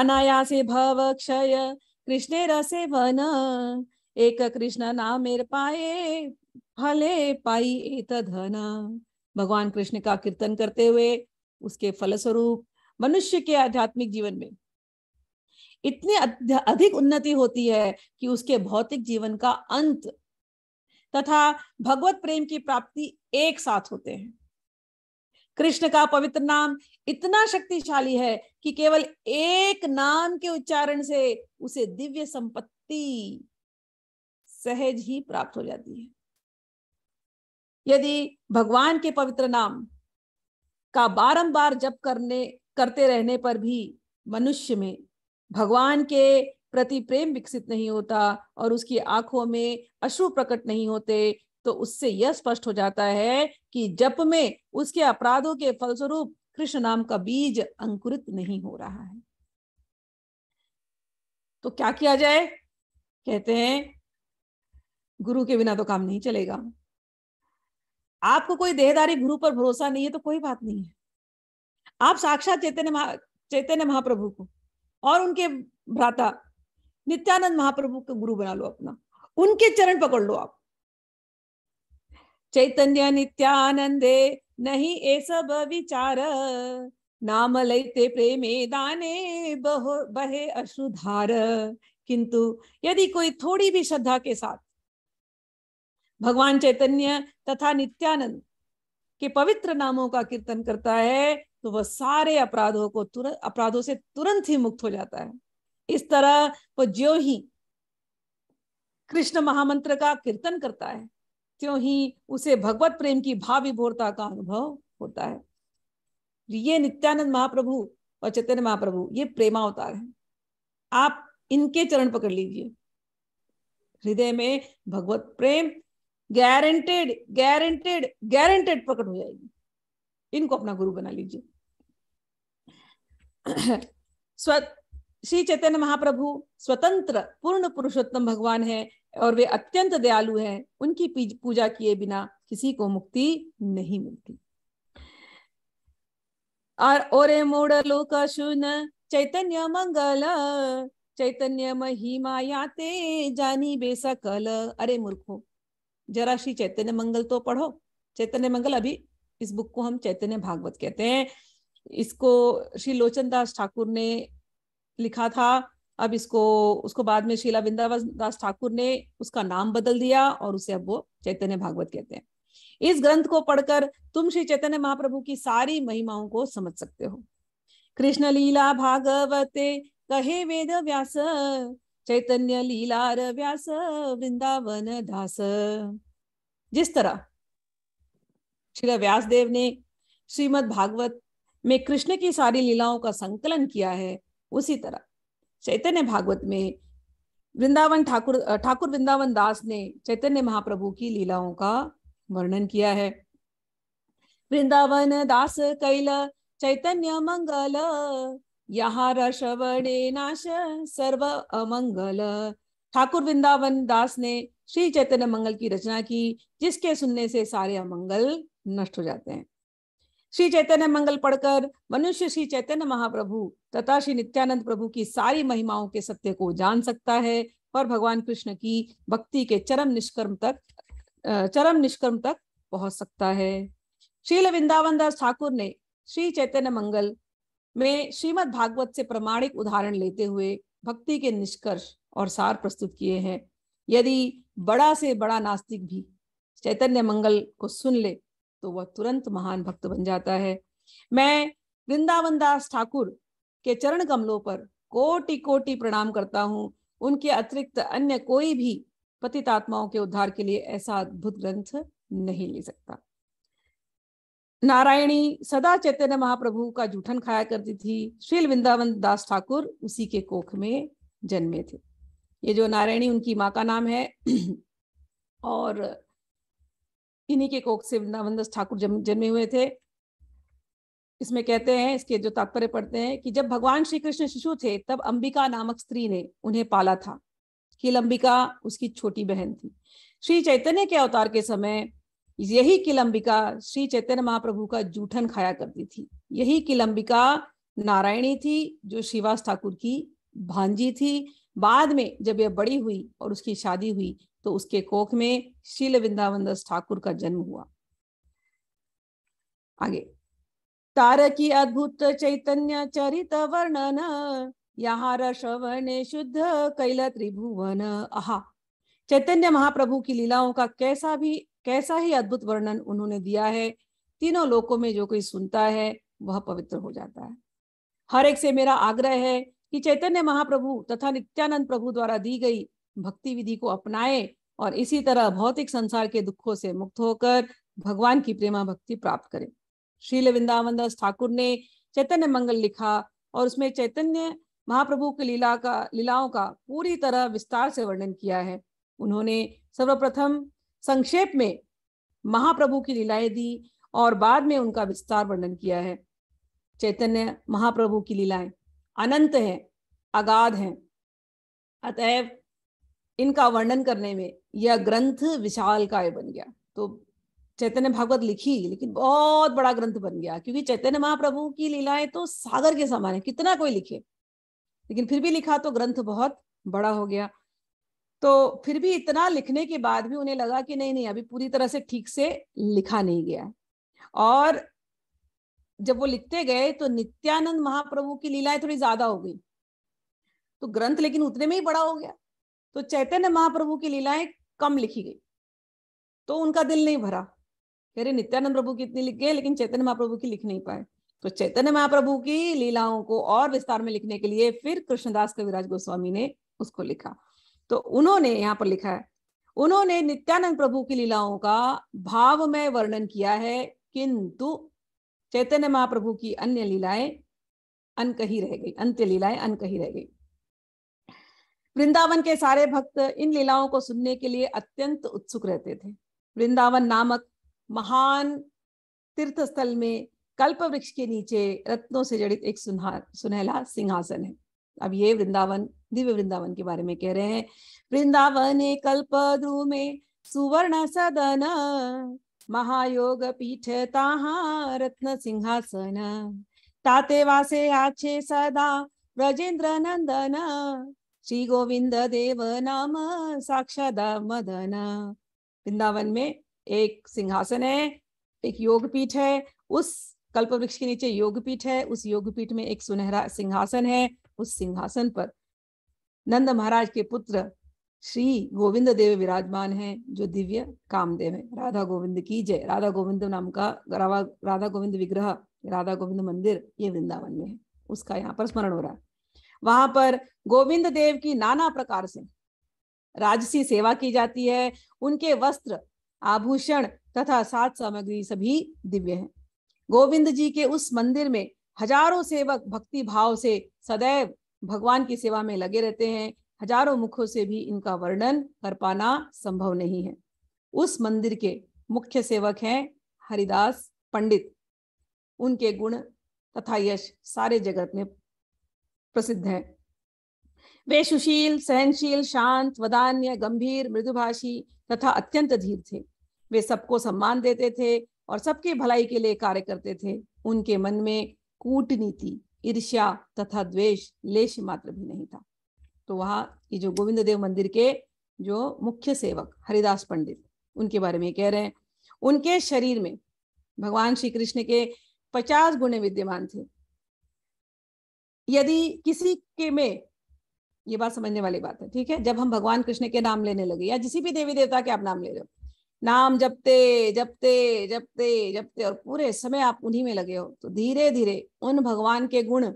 अनायासे भव क्षय कृष्ण रसे वन एक कृष्ण नामेर पाए फले पाई एत धन भगवान कृष्ण का कीर्तन करते हुए उसके फलस्वरूप मनुष्य के आध्यात्मिक जीवन में इतनी अधिक उन्नति होती है कि उसके भौतिक जीवन का अंत तथा भगवत प्रेम की प्राप्ति एक साथ होते हैं कृष्ण का पवित्र नाम इतना शक्तिशाली है कि केवल एक नाम के उच्चारण से उसे दिव्य संपत्ति सहज ही प्राप्त हो जाती है यदि भगवान के पवित्र नाम का बारंबार जप करने करते रहने पर भी मनुष्य में भगवान के प्रति प्रेम विकसित नहीं होता और उसकी आंखों में अश्रु प्रकट नहीं होते तो उससे यह स्पष्ट हो जाता है कि जप में उसके अपराधों के फलस्वरूप कृष्ण नाम का बीज अंकुरित नहीं हो रहा है तो क्या किया जाए कहते हैं गुरु के बिना तो काम नहीं चलेगा आपको कोई देहदारी गुरु पर भरोसा नहीं है तो कोई बात नहीं है आप साक्षात चैतन्य महा चैतन्य महाप्रभु को और उनके भ्राता नित्यानंद महाप्रभु को गुरु बना लो अपना उनके चरण पकड़ लो आप चैतन्य नित्यानंदे नहीं ए सब विचार नाम लेते प्रेमे दाने बहो बहे अश्रुधार किंतु यदि कोई थोड़ी भी श्रद्धा के साथ भगवान चैतन्य तथा नित्यानंद के पवित्र नामों का कीर्तन करता है तो वह सारे अपराधों को तुरंत अपराधों से तुरंत ही मुक्त हो जाता है इस तरह वो ज्यो ही कृष्ण महामंत्र का कीर्तन करता है त्यों ही उसे भगवत प्रेम की भाव विभोरता का अनुभव होता है ये नित्यानंद महाप्रभु और चैतन्य महाप्रभु ये प्रेमावतार है आप इनके चरण पकड़ लीजिए हृदय में भगवत प्रेम गारंटेड गारंटेड गारंटेड प्रकट हो जाएगी इनको अपना गुरु बना लीजिए स्व श्री चैतन्य महाप्रभु स्वतंत्र पूर्ण पुरुषोत्तम भगवान है और वे अत्यंत दयालु हैं उनकी पूजा किए बिना किसी को मुक्ति नहीं मिलती और ओरे मोड़ लोक सुन चैतन्य मंगल चैतन्य महिमा याते जानी बेसकल अरे मूर्खो जरा श्री चैतन्य मंगल तो पढ़ो चैतन्य मंगल अभी इस बुक को हम चैतन्य भागवत कहते हैं इसको श्री लोचन दास ठाकुर ने लिखा था अब इसको उसको बाद में शीला वृंदावन दास ठाकुर ने उसका नाम बदल दिया और उसे अब वो चैतन्य भागवत कहते हैं इस ग्रंथ को पढ़कर तुम श्री चैतन्य महाप्रभु की सारी महिमाओं को समझ सकते हो कृष्ण लीला भागवते कहे वेद व्यास चैतन्य लीला व्यास वृंदावन दास जिस तरह श्री देव ने श्रीमद भागवत में कृष्ण की सारी लीलाओं का संकलन किया है उसी तरह चैतन्य भागवत में वृंदावन ठाकुर ठाकुर वृंदावन दास ने चैतन्य महाप्रभु की लीलाओं का वर्णन किया है वृंदावन दास कैल चैतन्य मंगल यहाँ रसवणे नाश सर्व अमंगल ठाकुर वृंदावन दास ने श्री चैतन्य मंगल की रचना की जिसके सुनने से सारे अमंगल नष्ट हो जाते हैं श्री चैतन्य मंगल पढ़कर मनुष्य श्री चैतन्य महाप्रभु तथा श्री नित्यानंद प्रभु की सारी महिमाओं के सत्य को जान सकता है और भगवान कृष्ण की भक्ति के चरम निष्कर्म तक चरम निष्कर्म तक पहुंच सकता है श्रील वृंदावन दास ठाकुर ने श्री चैतन्य मंगल में श्रीमद भागवत से प्रमाणिक उदाहरण लेते हुए भक्ति के निष्कर्ष और सार प्रस्तुत किए हैं यदि बड़ा से बड़ा नास्तिक भी चैतन्य मंगल को सुन ले तो वह तुरंत महान भक्त बन जाता है मैं वृंदावन दास ठाकुर के चरण कमलों पर कोटि कोटि प्रणाम करता हूँ उनके अतिरिक्त अन्य कोई भी पतित आत्माओं के उद्धार के लिए ऐसा अद्भुत ग्रंथ नहीं ले सकता नारायणी सदा चैतन्य महाप्रभु का जूठन खाया करती थी श्रील वृंदावन दास ठाकुर उसी के कोख में जन्मे थे ये जो नारायणी उनकी माँ का नाम है और इन्हीं के कोख से वृंदावन दास ठाकुर जन्मे हुए थे इसमें कहते हैं इसके जो तात्पर्य पढ़ते हैं कि जब भगवान श्री कृष्ण शिशु थे तब अंबिका नामक स्त्री ने उन्हें पाला था किल अंबिका उसकी छोटी बहन थी श्री चैतन्य के अवतार के समय यही किलंबिका श्री चैतन्य महाप्रभु का जूठन खाया करती थी यही किलंबिका नारायणी थी जो श्रीवास ठाकुर की भांजी थी बाद में जब यह बड़ी हुई और उसकी शादी हुई तो उसके कोख में शील वृंदावन दास ठाकुर का जन्म हुआ आगे तारकी अद्भुत चैतन्य चरित वर्णन यहाँ रसवर्ण शुद्ध कैल त्रिभुवन आहा चैतन्य महाप्रभु की लीलाओं का कैसा भी कैसा ही अद्भुत वर्णन उन्होंने दिया है तीनों लोकों में जो कोई सुनता है वह पवित्र हो जाता है हर एक से मेरा आग्रह है कि चैतन्य महाप्रभु तथा नित्यानंद प्रभु द्वारा दी गई भक्ति विधि को अपनाए और इसी तरह भौतिक संसार के दुखों से मुक्त होकर भगवान की प्रेमा भक्ति प्राप्त करें श्रील वृंदावन दास ठाकुर ने चैतन्य मंगल लिखा और उसमें चैतन्य महाप्रभु की लीला का लीलाओं का पूरी तरह विस्तार से वर्णन किया है उन्होंने सर्वप्रथम संक्षेप में महाप्रभु की लीलाएं दी और बाद में उनका विस्तार वर्णन किया है चैतन्य महाप्रभु की लीलाएं अनंत हैं अगाध हैं अतएव इनका वर्णन करने में यह ग्रंथ विशाल काय बन गया तो चैतन्य भागवत लिखी लेकिन बहुत बड़ा ग्रंथ बन गया क्योंकि चैतन्य महाप्रभु की लीलाएं तो सागर के समान है कितना कोई लिखे लेकिन फिर भी लिखा तो ग्रंथ बहुत बड़ा हो गया तो फिर भी इतना लिखने के बाद भी उन्हें लगा कि नहीं नहीं अभी पूरी तरह से ठीक से लिखा नहीं गया और जब वो लिखते गए तो नित्यानंद महाप्रभु की लीलाएं थोड़ी ज्यादा हो गई तो ग्रंथ लेकिन उतने में ही बड़ा हो गया तो चैतन्य महाप्रभु की लीलाएं कम लिखी गई तो उनका दिल नहीं भरा कह रहे नित्यानंद प्रभु की इतनी लिख गए लेकिन चैतन्य महाप्रभु की लिख नहीं पाए तो चैतन्य महाप्रभु की लीलाओं को और विस्तार में लिखने के लिए फिर कृष्णदास कविराज गोस्वामी ने उसको लिखा तो उन्होंने यहाँ पर लिखा है उन्होंने नित्यानंद प्रभु की लीलाओं का भाव में वर्णन किया है किंतु चैतन्य महाप्रभु की अन्य लीलाएं अनकही रह गई अंत्य लीलाएं अनकही रह गई वृंदावन के सारे भक्त इन लीलाओं को सुनने के लिए अत्यंत उत्सुक रहते थे वृंदावन नामक महान तीर्थ स्थल में कल्प वृक्ष के नीचे रत्नों से जड़ित एक सुनहला सिंहासन है अब ये वृंदावन दिव्य वृंदावन के बारे में कह रहे हैं वृंदावन कल्प में सुवर्ण सदन महायोग पीठ ताहा रत्न सिंहासन ताते वासे आछे सदा ब्रजेंद्र नंदन श्री गोविंद देव नाम साक्षाद मदन वृंदावन में एक सिंहासन है एक योगपीठ है उस कल्प वृक्ष के नीचे योगपीठ है उस योगपीठ में एक सुनहरा सिंहासन है उस सिंहासन पर नंद महाराज के पुत्र श्री गोविंद देव विराजमान है जो दिव्य कामदेव है राधा गोविंद की जय राधा गोविंद नाम का राधा गोविंद विग्रह राधा गोविंद मंदिर ये वृंदावन में है उसका यहाँ पर स्मरण हो रहा है वहां पर गोविंद देव की नाना प्रकार से राजसी सेवा की जाती है उनके वस्त्र आभूषण तथा सात सामग्री सभी दिव्य हैं। गोविंद जी के उस मंदिर में हजारों सेवक भक्ति भाव से सदैव भगवान की सेवा में लगे रहते हैं हजारों मुखों से भी इनका वर्णन कर पाना संभव नहीं है उस मंदिर के मुख्य सेवक हैं हरिदास पंडित उनके गुण तथा यश सारे जगत में प्रसिद्ध है वे सुशील सहनशील शांत वदान्य गंभीर मृदुभाषी तथा अत्यंत धीर थे वे सबको सम्मान देते थे और सबके भलाई के लिए कार्य करते थे उनके मन में कूटनीति ईर्ष्या तथा द्वेष लेश मात्र भी नहीं था तो वहां ये जो गोविंद देव मंदिर के जो मुख्य सेवक हरिदास पंडित उनके बारे में कह रहे हैं उनके शरीर में भगवान श्री कृष्ण के पचास गुणे विद्यमान थे यदि किसी के में ये बात समझने वाली बात है ठीक है जब हम भगवान कृष्ण के नाम लेने लगे या किसी भी देवी देवता के आप नाम ले रहे हो नाम जपते जपते जपते जपते और पूरे समय आप उन्हीं में लगे हो तो धीरे धीरे उन भगवान के गुण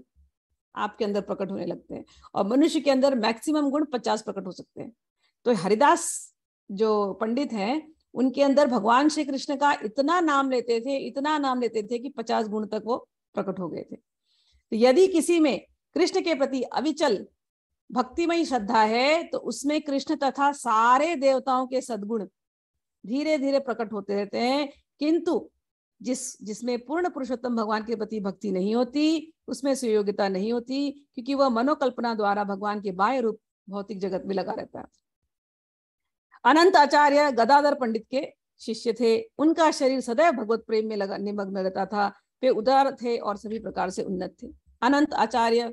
आपके अंदर प्रकट होने लगते हैं और मनुष्य के अंदर मैक्सिमम गुण पचास प्रकट हो सकते हैं तो हरिदास जो पंडित हैं उनके अंदर भगवान श्री कृष्ण का इतना नाम लेते थे इतना नाम लेते थे कि पचास गुण तक वो प्रकट हो गए थे तो यदि किसी में कृष्ण के प्रति अविचल भक्तिमयी श्रद्धा है तो उसमें कृष्ण तथा सारे देवताओं के सद्गुण धीरे धीरे प्रकट होते रहते हैं किंतु जिस जिसमें पूर्ण पुरुषोत्तम भगवान के प्रति भक्ति नहीं होती उसमें सुयोग्यता नहीं होती क्योंकि वह मनोकल्पना द्वारा भगवान के बाह्य रूप भौतिक जगत में लगा रहता है अनंत आचार्य गदाधर पंडित के शिष्य थे उनका शरीर सदैव भगवत प्रेम में लगा निमग्न रहता था वे उदार थे और सभी प्रकार से उन्नत थे अनंत आचार्य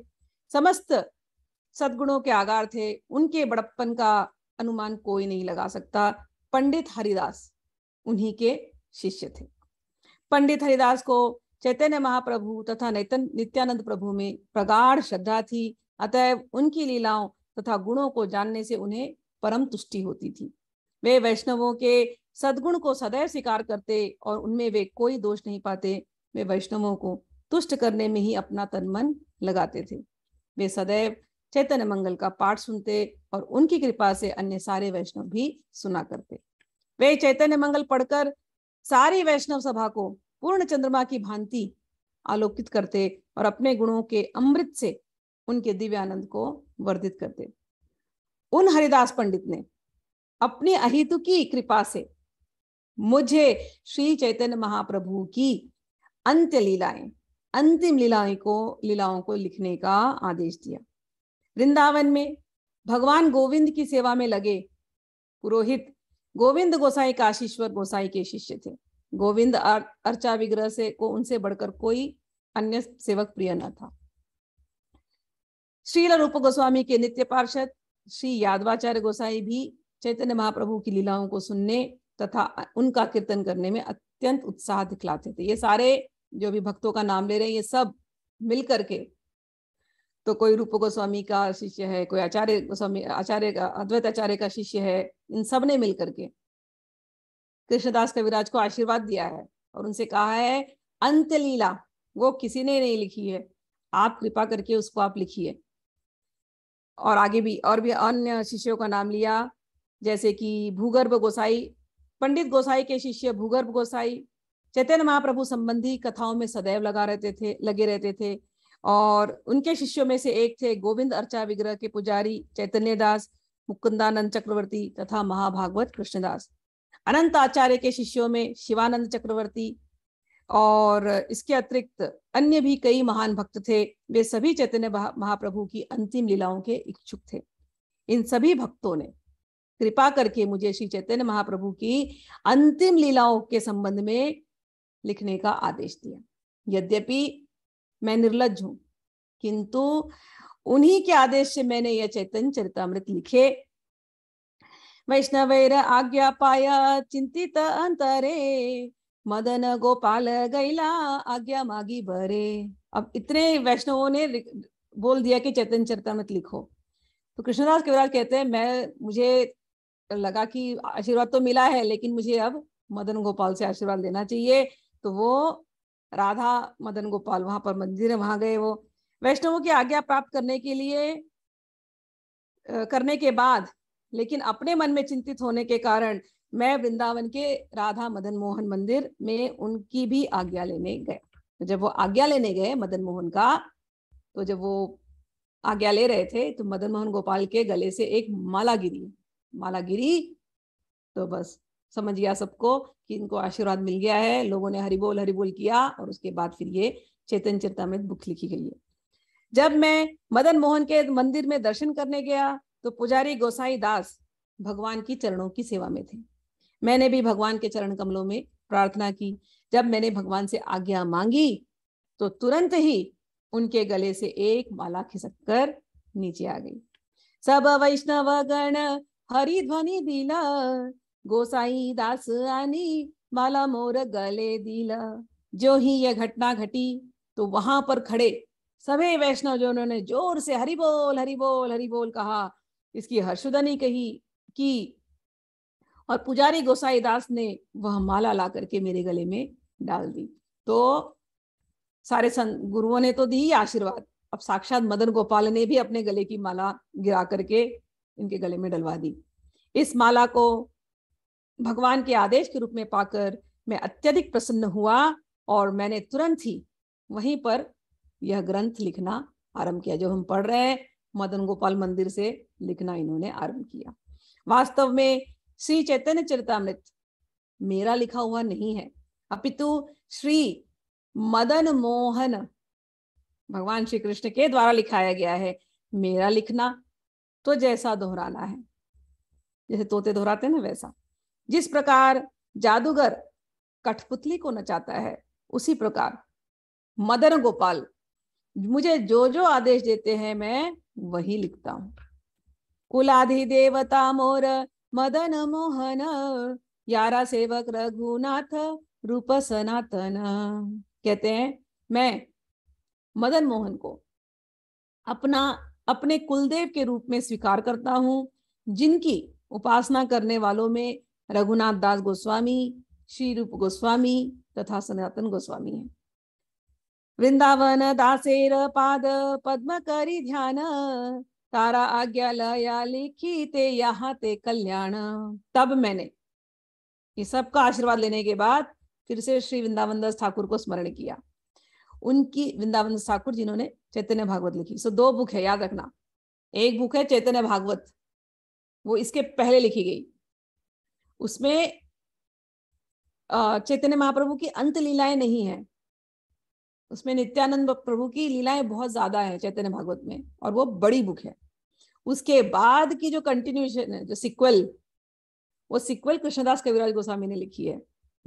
समस्त सदगुणों के आगार थे उनके बड़प्पन का अनुमान कोई नहीं लगा सकता पंडित हरिदास उन्हीं के शिष्य थे पंडित हरिदास को चैतन्य महाप्रभु तथा नैतन नित्यानंद प्रभु में प्रगाढ़ श्रद्धा थी अतएव उनकी लीलाओं तथा गुणों को जानने से उन्हें परम तुष्टि होती थी वे वैष्णवों के सदगुण को सदैव स्वीकार करते और उनमें वे कोई दोष नहीं पाते वे वैष्णवों को तुष्ट करने में ही अपना तन मन लगाते थे वे सदैव चैतन्य मंगल का पाठ सुनते और उनकी कृपा से अन्य सारे वैष्णव भी सुना करते वे चैतन्य मंगल पढ़कर सारी वैष्णव सभा को पूर्ण चंद्रमा की भांति आलोकित करते और अपने गुणों के अमृत से उनके दिव्यानंद को वर्धित करते उन हरिदास पंडित ने अपनी अहितु की कृपा से मुझे श्री चैतन्य महाप्रभु की अंत्य लीलाएं अंतिम लीलाएं को लीलाओं को लिखने का आदेश दिया वृंदावन में भगवान गोविंद की सेवा में लगे पुरोहित गोविंद गोसाई काशीश्वर गोसाई के शिष्य थे गोविंद अर, अर्चा विग्रह से को उनसे बढ़कर कोई अन्य सेवक प्रिय न था श्रील रूप गोस्वामी के नित्य पार्षद श्री यादवाचार्य गोसाई भी चैतन्य महाप्रभु की लीलाओं को सुनने तथा उनका कीर्तन करने में अत्यंत उत्साह दिखलाते थे ये सारे जो भी भक्तों का नाम ले रहे हैं ये सब मिल करके तो कोई रूप गोस्वामी का शिष्य है कोई आचार्य गोस्वामी आचार्य का अद्वैत आचार्य का शिष्य है इन सब ने मिल करके कृष्णदास कविराज को आशीर्वाद दिया है और उनसे कहा है अंत लीला वो किसी ने नहीं लिखी है आप कृपा करके उसको आप लिखिए और आगे भी और भी अन्य शिष्यों का नाम लिया जैसे कि भूगर्भ गोसाई पंडित गोसाई के शिष्य भूगर्भ गोसाई चैतन्य महाप्रभु संबंधी कथाओं में सदैव लगा रहते थे लगे रहते थे और उनके शिष्यों में से एक थे गोविंद अर्चा विग्रह के पुजारी चैतन्य दास मुकुंदानंद चक्रवर्ती तथा महाभागवत कृष्णदास अनंत आचार्य के शिष्यों में शिवानंद चक्रवर्ती और इसके अतिरिक्त अन्य भी कई महान भक्त थे वे सभी चैतन्य महाप्रभु की अंतिम लीलाओं के इच्छुक थे इन सभी भक्तों ने कृपा करके मुझे श्री चैतन्य महाप्रभु की अंतिम लीलाओं के संबंध में लिखने का आदेश दिया यद्यपि मैं निर्लज हूं किंतु उन्हीं के आदेश से मैंने यह चैतन्य चरितमृत लिखे वैष्णवैर आज्ञा पाया चिंतित अंतरे मदन गोपाल गैला आज्ञा मागी बरे अब इतने वैष्णवों ने बोल दिया कि चैतन्य चरितमृत लिखो तो कृष्णदास कविराज कहते हैं मैं मुझे लगा कि आशीर्वाद तो मिला है लेकिन मुझे अब मदन गोपाल से आशीर्वाद लेना चाहिए तो वो राधा मदन गोपाल वहां पर मंदिर है वहां गए वो वैष्णवों की आज्ञा प्राप्त करने के लिए करने के बाद लेकिन अपने मन में चिंतित होने के कारण मैं वृंदावन के राधा मदन मोहन मंदिर में उनकी भी आज्ञा लेने गए तो जब वो आज्ञा लेने गए मदन मोहन का तो जब वो आज्ञा ले रहे थे तो मदन मोहन गोपाल के गले से एक माला गिरी माला गिरी तो बस समझ गया सबको कि इनको आशीर्वाद मिल गया है लोगों ने हरिबोल हरिबोल किया और उसके बाद फिर ये चेतन में बुक लिखी गई है जब मैं मदन मोहन के मंदिर में दर्शन करने गया तो पुजारी गोसाई दास भगवान की चरणों की सेवा में थे मैंने भी भगवान के चरण कमलों में प्रार्थना की जब मैंने भगवान से आज्ञा मांगी तो तुरंत ही उनके गले से एक माला खिसक कर नीचे आ गई सब वैष्णव गण हरिध्वनी दिला गोसाई दास आनी माला मोर गले दिला जो ही यह घटना घटी तो वहां पर खड़े सभी वैष्णव जो उन्होंने जोर से हरि बोल हरि बोल हरि बोल कहा इसकी हर्षुदनी कही कि और पुजारी गोसाई दास ने वह माला ला करके मेरे गले में डाल दी तो सारे सन गुरुओं ने तो दी आशीर्वाद अब साक्षात मदन गोपाल ने भी अपने गले की माला गिरा करके इनके गले में डलवा दी इस माला को भगवान के आदेश के रूप में पाकर मैं अत्यधिक प्रसन्न हुआ और मैंने तुरंत ही वहीं पर यह ग्रंथ लिखना आरंभ किया जो हम पढ़ रहे हैं मदन गोपाल मंदिर से लिखना इन्होंने आरंभ किया वास्तव में श्री चैतन्य चरितमृत मेरा लिखा हुआ नहीं है अपितु श्री मदन मोहन भगवान श्री कृष्ण के द्वारा लिखाया गया है मेरा लिखना तो जैसा दोहराना है जैसे तोते दोहराते हैं ना वैसा जिस प्रकार जादूगर कठपुतली को नचाता है उसी प्रकार मदन गोपाल मुझे जो जो आदेश देते हैं मैं वही लिखता हूं कुलाधि देवता मोर मदन मोहन यारा सेवक रघुनाथ रूप सनातन कहते हैं मैं मदन मोहन को अपना अपने कुलदेव के रूप में स्वीकार करता हूँ जिनकी उपासना करने वालों में रघुनाथ दास गोस्वामी श्री रूप गोस्वामी तथा सनातन गोस्वामी है वृंदावन दासेर पाद पद्म करी ध्यान तारा आज्ञा लया लिखी ते यहाँ ते कल्याण तब मैंने ये सबका आशीर्वाद लेने के बाद फिर से श्री वृंदावन दास ठाकुर को स्मरण किया उनकी वृंदावन दास ठाकुर जिन्होंने चैतन्य भागवत लिखी सो so, दो बुक है याद रखना एक बुक है चैतन्य भागवत वो इसके पहले लिखी गई उसमें चैतन्य महाप्रभु की अंत लीलाएं नहीं है उसमें नित्यानंद प्रभु की लीलाएं बहुत ज्यादा है चैतन्य भागवत में और वो बड़ी बुक है उसके बाद की जो कंटिन्यूशन है जो सिक्वल वो सिक्वल कृष्णदास कविराज गोस्वामी ने लिखी है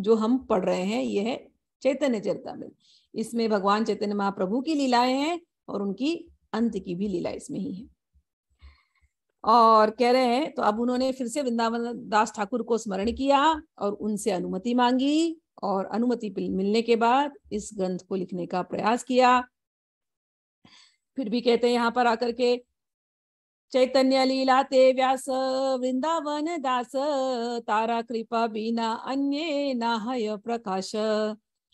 जो हम पढ़ रहे हैं ये है चैतन्य चरितामृत इसमें भगवान चैतन्य महाप्रभु की लीलाएं हैं और उनकी अंत की भी लीला इसमें ही है और कह रहे हैं तो अब उन्होंने फिर से वृंदावन दास ठाकुर को स्मरण किया और उनसे अनुमति मांगी और अनुमति मिलने के बाद इस ग्रंथ को लिखने का प्रयास किया फिर भी कहते हैं यहाँ पर आकर के चैतन्य लीला ते व्यास वृंदावन दास तारा कृपा बिना अन्य नाहय प्रकाश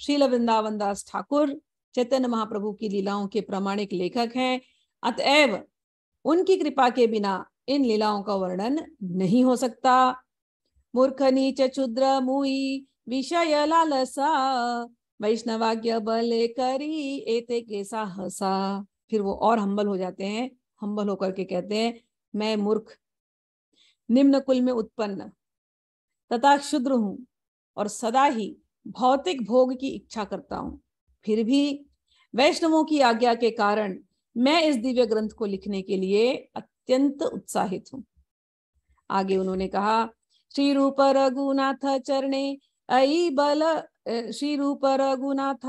शील वृंदावन दास ठाकुर चैतन्य महाप्रभु की लीलाओं के प्रमाणिक लेखक हैं अतएव उनकी कृपा के बिना इन लीलाओं का वर्णन नहीं हो सकता मूर्ख नीच मुई विषय लालसा वैष्णवाज्ञ बल करी एते कैसा हसा फिर वो और हम्बल हो जाते हैं हम्बल होकर के कहते हैं मैं मूर्ख निम्न कुल में उत्पन्न तथा क्षुद्र हूं और सदा ही भौतिक भोग की इच्छा करता हूं फिर भी वैष्णवों की आज्ञा के कारण मैं इस दिव्य ग्रंथ को लिखने के लिए अत्यंत उत्साहित हूँ आगे उन्होंने कहा श्री रूप रघुनाथ चरणे अई बल श्री रूप रघुनाथ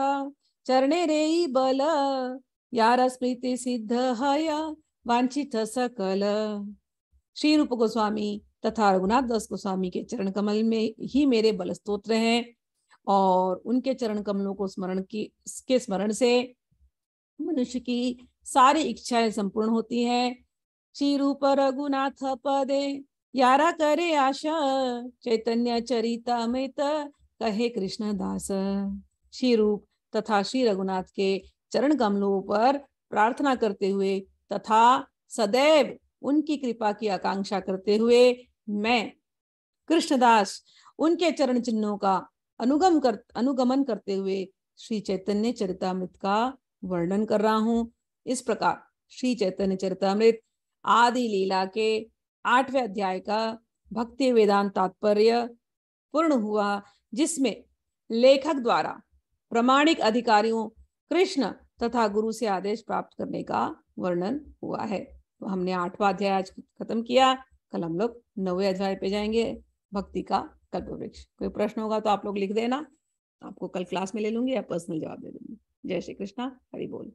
चरणे रे बल यार स्मृति सिद्ध हय वांछित सकल श्री रूप गोस्वामी तथा रघुनाथ दास गोस्वामी के चरण कमल में ही मेरे बल स्त्रोत्र हैं और उनके चरण कमलों को स्मरण की के स्मरण से मनुष्य की सारी इच्छाएं संपूर्ण होती है श्री रूप रघुनाथ पदे यारा करे आशा चैतन्य चरिता में कहे कृष्ण दास श्री रूप तथा श्री रघुनाथ के चरण कमलों पर प्रार्थना करते हुए तथा सदैव उनकी कृपा की आकांक्षा करते हुए मैं कृष्णदास उनके चरण चिन्हों का अनुगम कर अनुगमन करते हुए श्री चैतन्य चरितमृत का वर्णन कर रहा हूं इस प्रकार श्री चैतन्य चरितमृत आदि लीला के आठवें अध्याय का भक्ति वेदांत तात्पर्य पूर्ण हुआ जिसमें लेखक द्वारा प्रमाणिक अधिकारियों कृष्ण तथा गुरु से आदेश प्राप्त करने का वर्णन हुआ है तो हमने आठवां अध्याय आज खत्म किया कल हम लोग नवे अध्याय पे जाएंगे भक्ति का कल्प वृक्ष कोई प्रश्न होगा तो आप लोग लिख देना आपको कल क्लास में ले लूंगी या पर्सनल जवाब दे दूंगी जय श्री कृष्णा हरि बोल